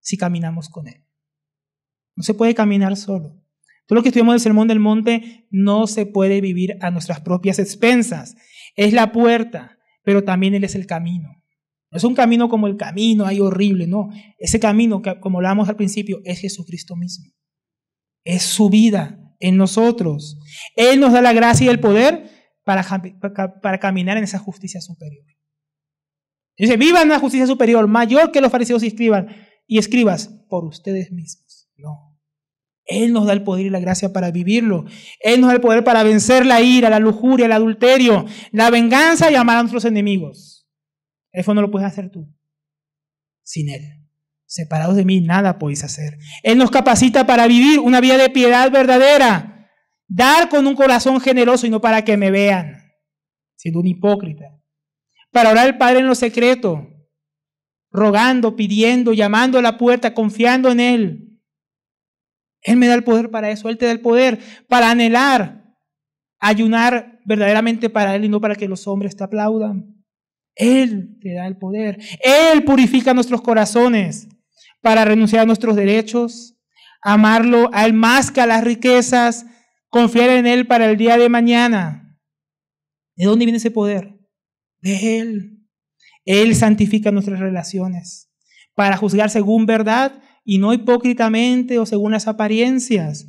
si caminamos con Él. No se puede caminar solo. Todo lo que estudiamos del Sermón del Monte no se puede vivir a nuestras propias expensas. Es la puerta, pero también Él es el camino. No es un camino como el camino, ahí horrible, no. Ese camino, que, como hablábamos al principio, es Jesucristo mismo. Es su vida en nosotros. Él nos da la gracia y el poder para caminar en esa justicia superior. Dice, vivan la justicia superior, mayor que los fariseos y escriban, y escribas por ustedes mismos. No. Él nos da el poder y la gracia para vivirlo. Él nos da el poder para vencer la ira, la lujuria, el adulterio, la venganza y amar a nuestros enemigos. Eso no lo puedes hacer tú. Sin Él. Separados de mí, nada podéis hacer. Él nos capacita para vivir una vida de piedad verdadera. Dar con un corazón generoso y no para que me vean, siendo un hipócrita para orar al Padre en lo secreto, rogando, pidiendo, llamando a la puerta, confiando en Él. Él me da el poder para eso, Él te da el poder para anhelar, ayunar verdaderamente para Él y no para que los hombres te aplaudan. Él te da el poder, Él purifica nuestros corazones para renunciar a nuestros derechos, amarlo a Él más que a las riquezas, confiar en Él para el día de mañana. ¿De dónde viene ese poder? de Él. Él santifica nuestras relaciones para juzgar según verdad y no hipócritamente o según las apariencias,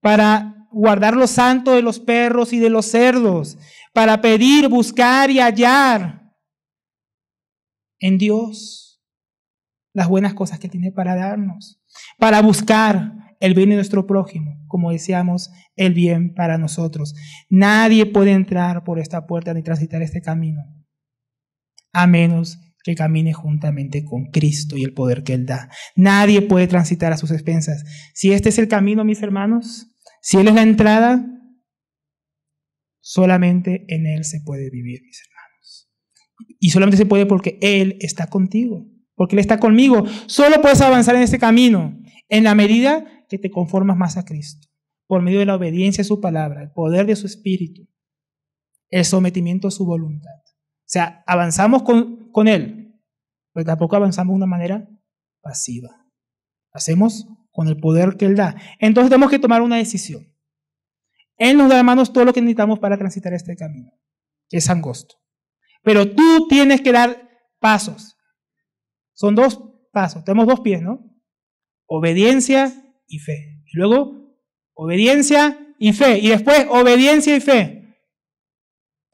para guardar lo santo de los perros y de los cerdos, para pedir, buscar y hallar en Dios las buenas cosas que tiene para darnos, para buscar el bien de nuestro prójimo como decíamos, el bien para nosotros. Nadie puede entrar por esta puerta ni transitar este camino, a menos que camine juntamente con Cristo y el poder que Él da. Nadie puede transitar a sus expensas. Si este es el camino, mis hermanos, si Él es la entrada, solamente en Él se puede vivir, mis hermanos. Y solamente se puede porque Él está contigo, porque Él está conmigo. Solo puedes avanzar en este camino en la medida que te conformas más a Cristo, por medio de la obediencia a su palabra, el poder de su espíritu, el sometimiento a su voluntad. O sea, avanzamos con, con Él, pero tampoco avanzamos de una manera pasiva. Hacemos con el poder que Él da. Entonces tenemos que tomar una decisión. Él nos da, hermanos, todo lo que necesitamos para transitar este camino, que es angosto. Pero tú tienes que dar pasos. Son dos pasos. Tenemos dos pies, ¿no? obediencia y fe. Y luego, obediencia y fe. Y después, obediencia y fe.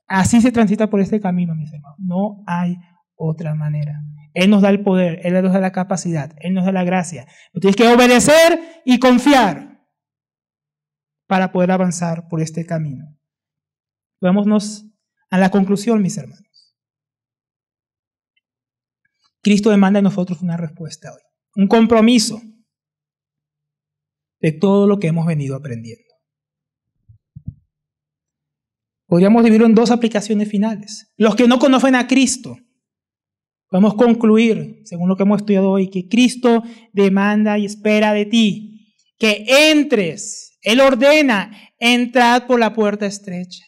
Así se transita por este camino, mis hermanos. No hay otra manera. Él nos da el poder, Él nos da la capacidad, Él nos da la gracia. tienes que obedecer y confiar para poder avanzar por este camino. Vámonos a la conclusión, mis hermanos. Cristo demanda de nosotros una respuesta hoy, un compromiso de todo lo que hemos venido aprendiendo. Podríamos dividirlo en dos aplicaciones finales. Los que no conocen a Cristo, podemos concluir, según lo que hemos estudiado hoy, que Cristo demanda y espera de ti que entres. Él ordena, entrad por la puerta estrecha.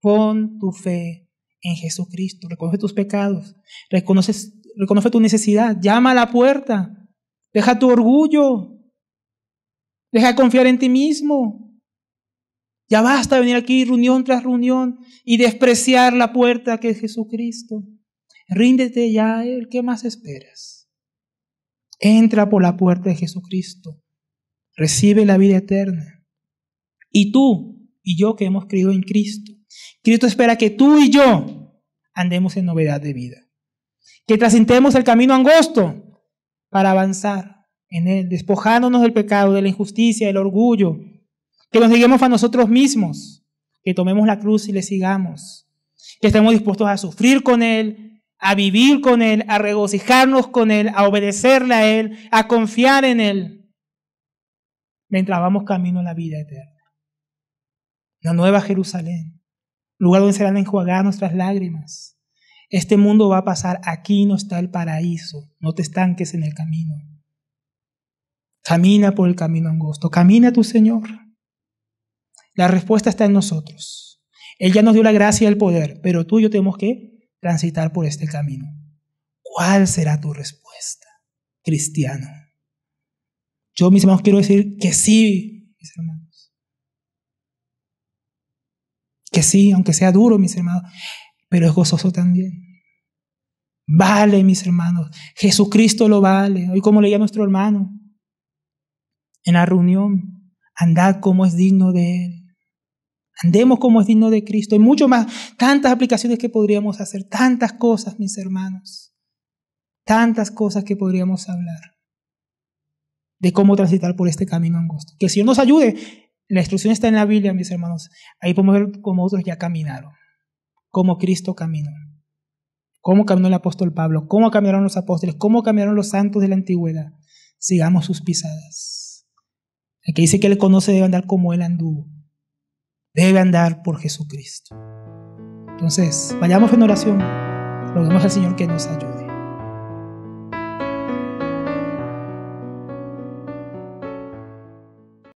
Pon tu fe en Jesucristo, reconoce tus pecados, reconoce tu necesidad, llama a la puerta, deja tu orgullo, Deja confiar en ti mismo. Ya basta de venir aquí reunión tras reunión y despreciar la puerta que es Jesucristo. Ríndete ya a Él. ¿Qué más esperas? Entra por la puerta de Jesucristo. Recibe la vida eterna. Y tú y yo que hemos creído en Cristo. Cristo espera que tú y yo andemos en novedad de vida. Que trasintemos el camino angosto para avanzar en Él, despojándonos del pecado, de la injusticia, del orgullo, que nos lleguemos a nosotros mismos, que tomemos la cruz y le sigamos, que estemos dispuestos a sufrir con Él, a vivir con Él, a regocijarnos con Él, a obedecerle a Él, a confiar en Él, mientras vamos camino a la vida eterna. La nueva Jerusalén, lugar donde serán enjuagadas nuestras lágrimas. Este mundo va a pasar, aquí no está el paraíso, no te estanques en el camino. Camina por el camino angosto. Camina tu Señor. La respuesta está en nosotros. Él ya nos dio la gracia y el poder, pero tú y yo tenemos que transitar por este camino. ¿Cuál será tu respuesta, cristiano? Yo, mis hermanos, quiero decir que sí, mis hermanos. Que sí, aunque sea duro, mis hermanos, pero es gozoso también. Vale, mis hermanos. Jesucristo lo vale. Hoy, como leía nuestro hermano, en la reunión, andad como es digno de Él. Andemos como es digno de Cristo. Hay mucho más, tantas aplicaciones que podríamos hacer, tantas cosas, mis hermanos, tantas cosas que podríamos hablar de cómo transitar por este camino angosto. Que si Dios nos ayude. La instrucción está en la Biblia, mis hermanos. Ahí podemos ver cómo otros ya caminaron, cómo Cristo caminó, cómo caminó el apóstol Pablo, cómo caminaron los apóstoles, cómo caminaron los santos de la antigüedad. Sigamos sus pisadas. El que dice que Él conoce debe andar como Él anduvo. Debe andar por Jesucristo. Entonces, vayamos en oración. Rogamos al Señor que nos ayude.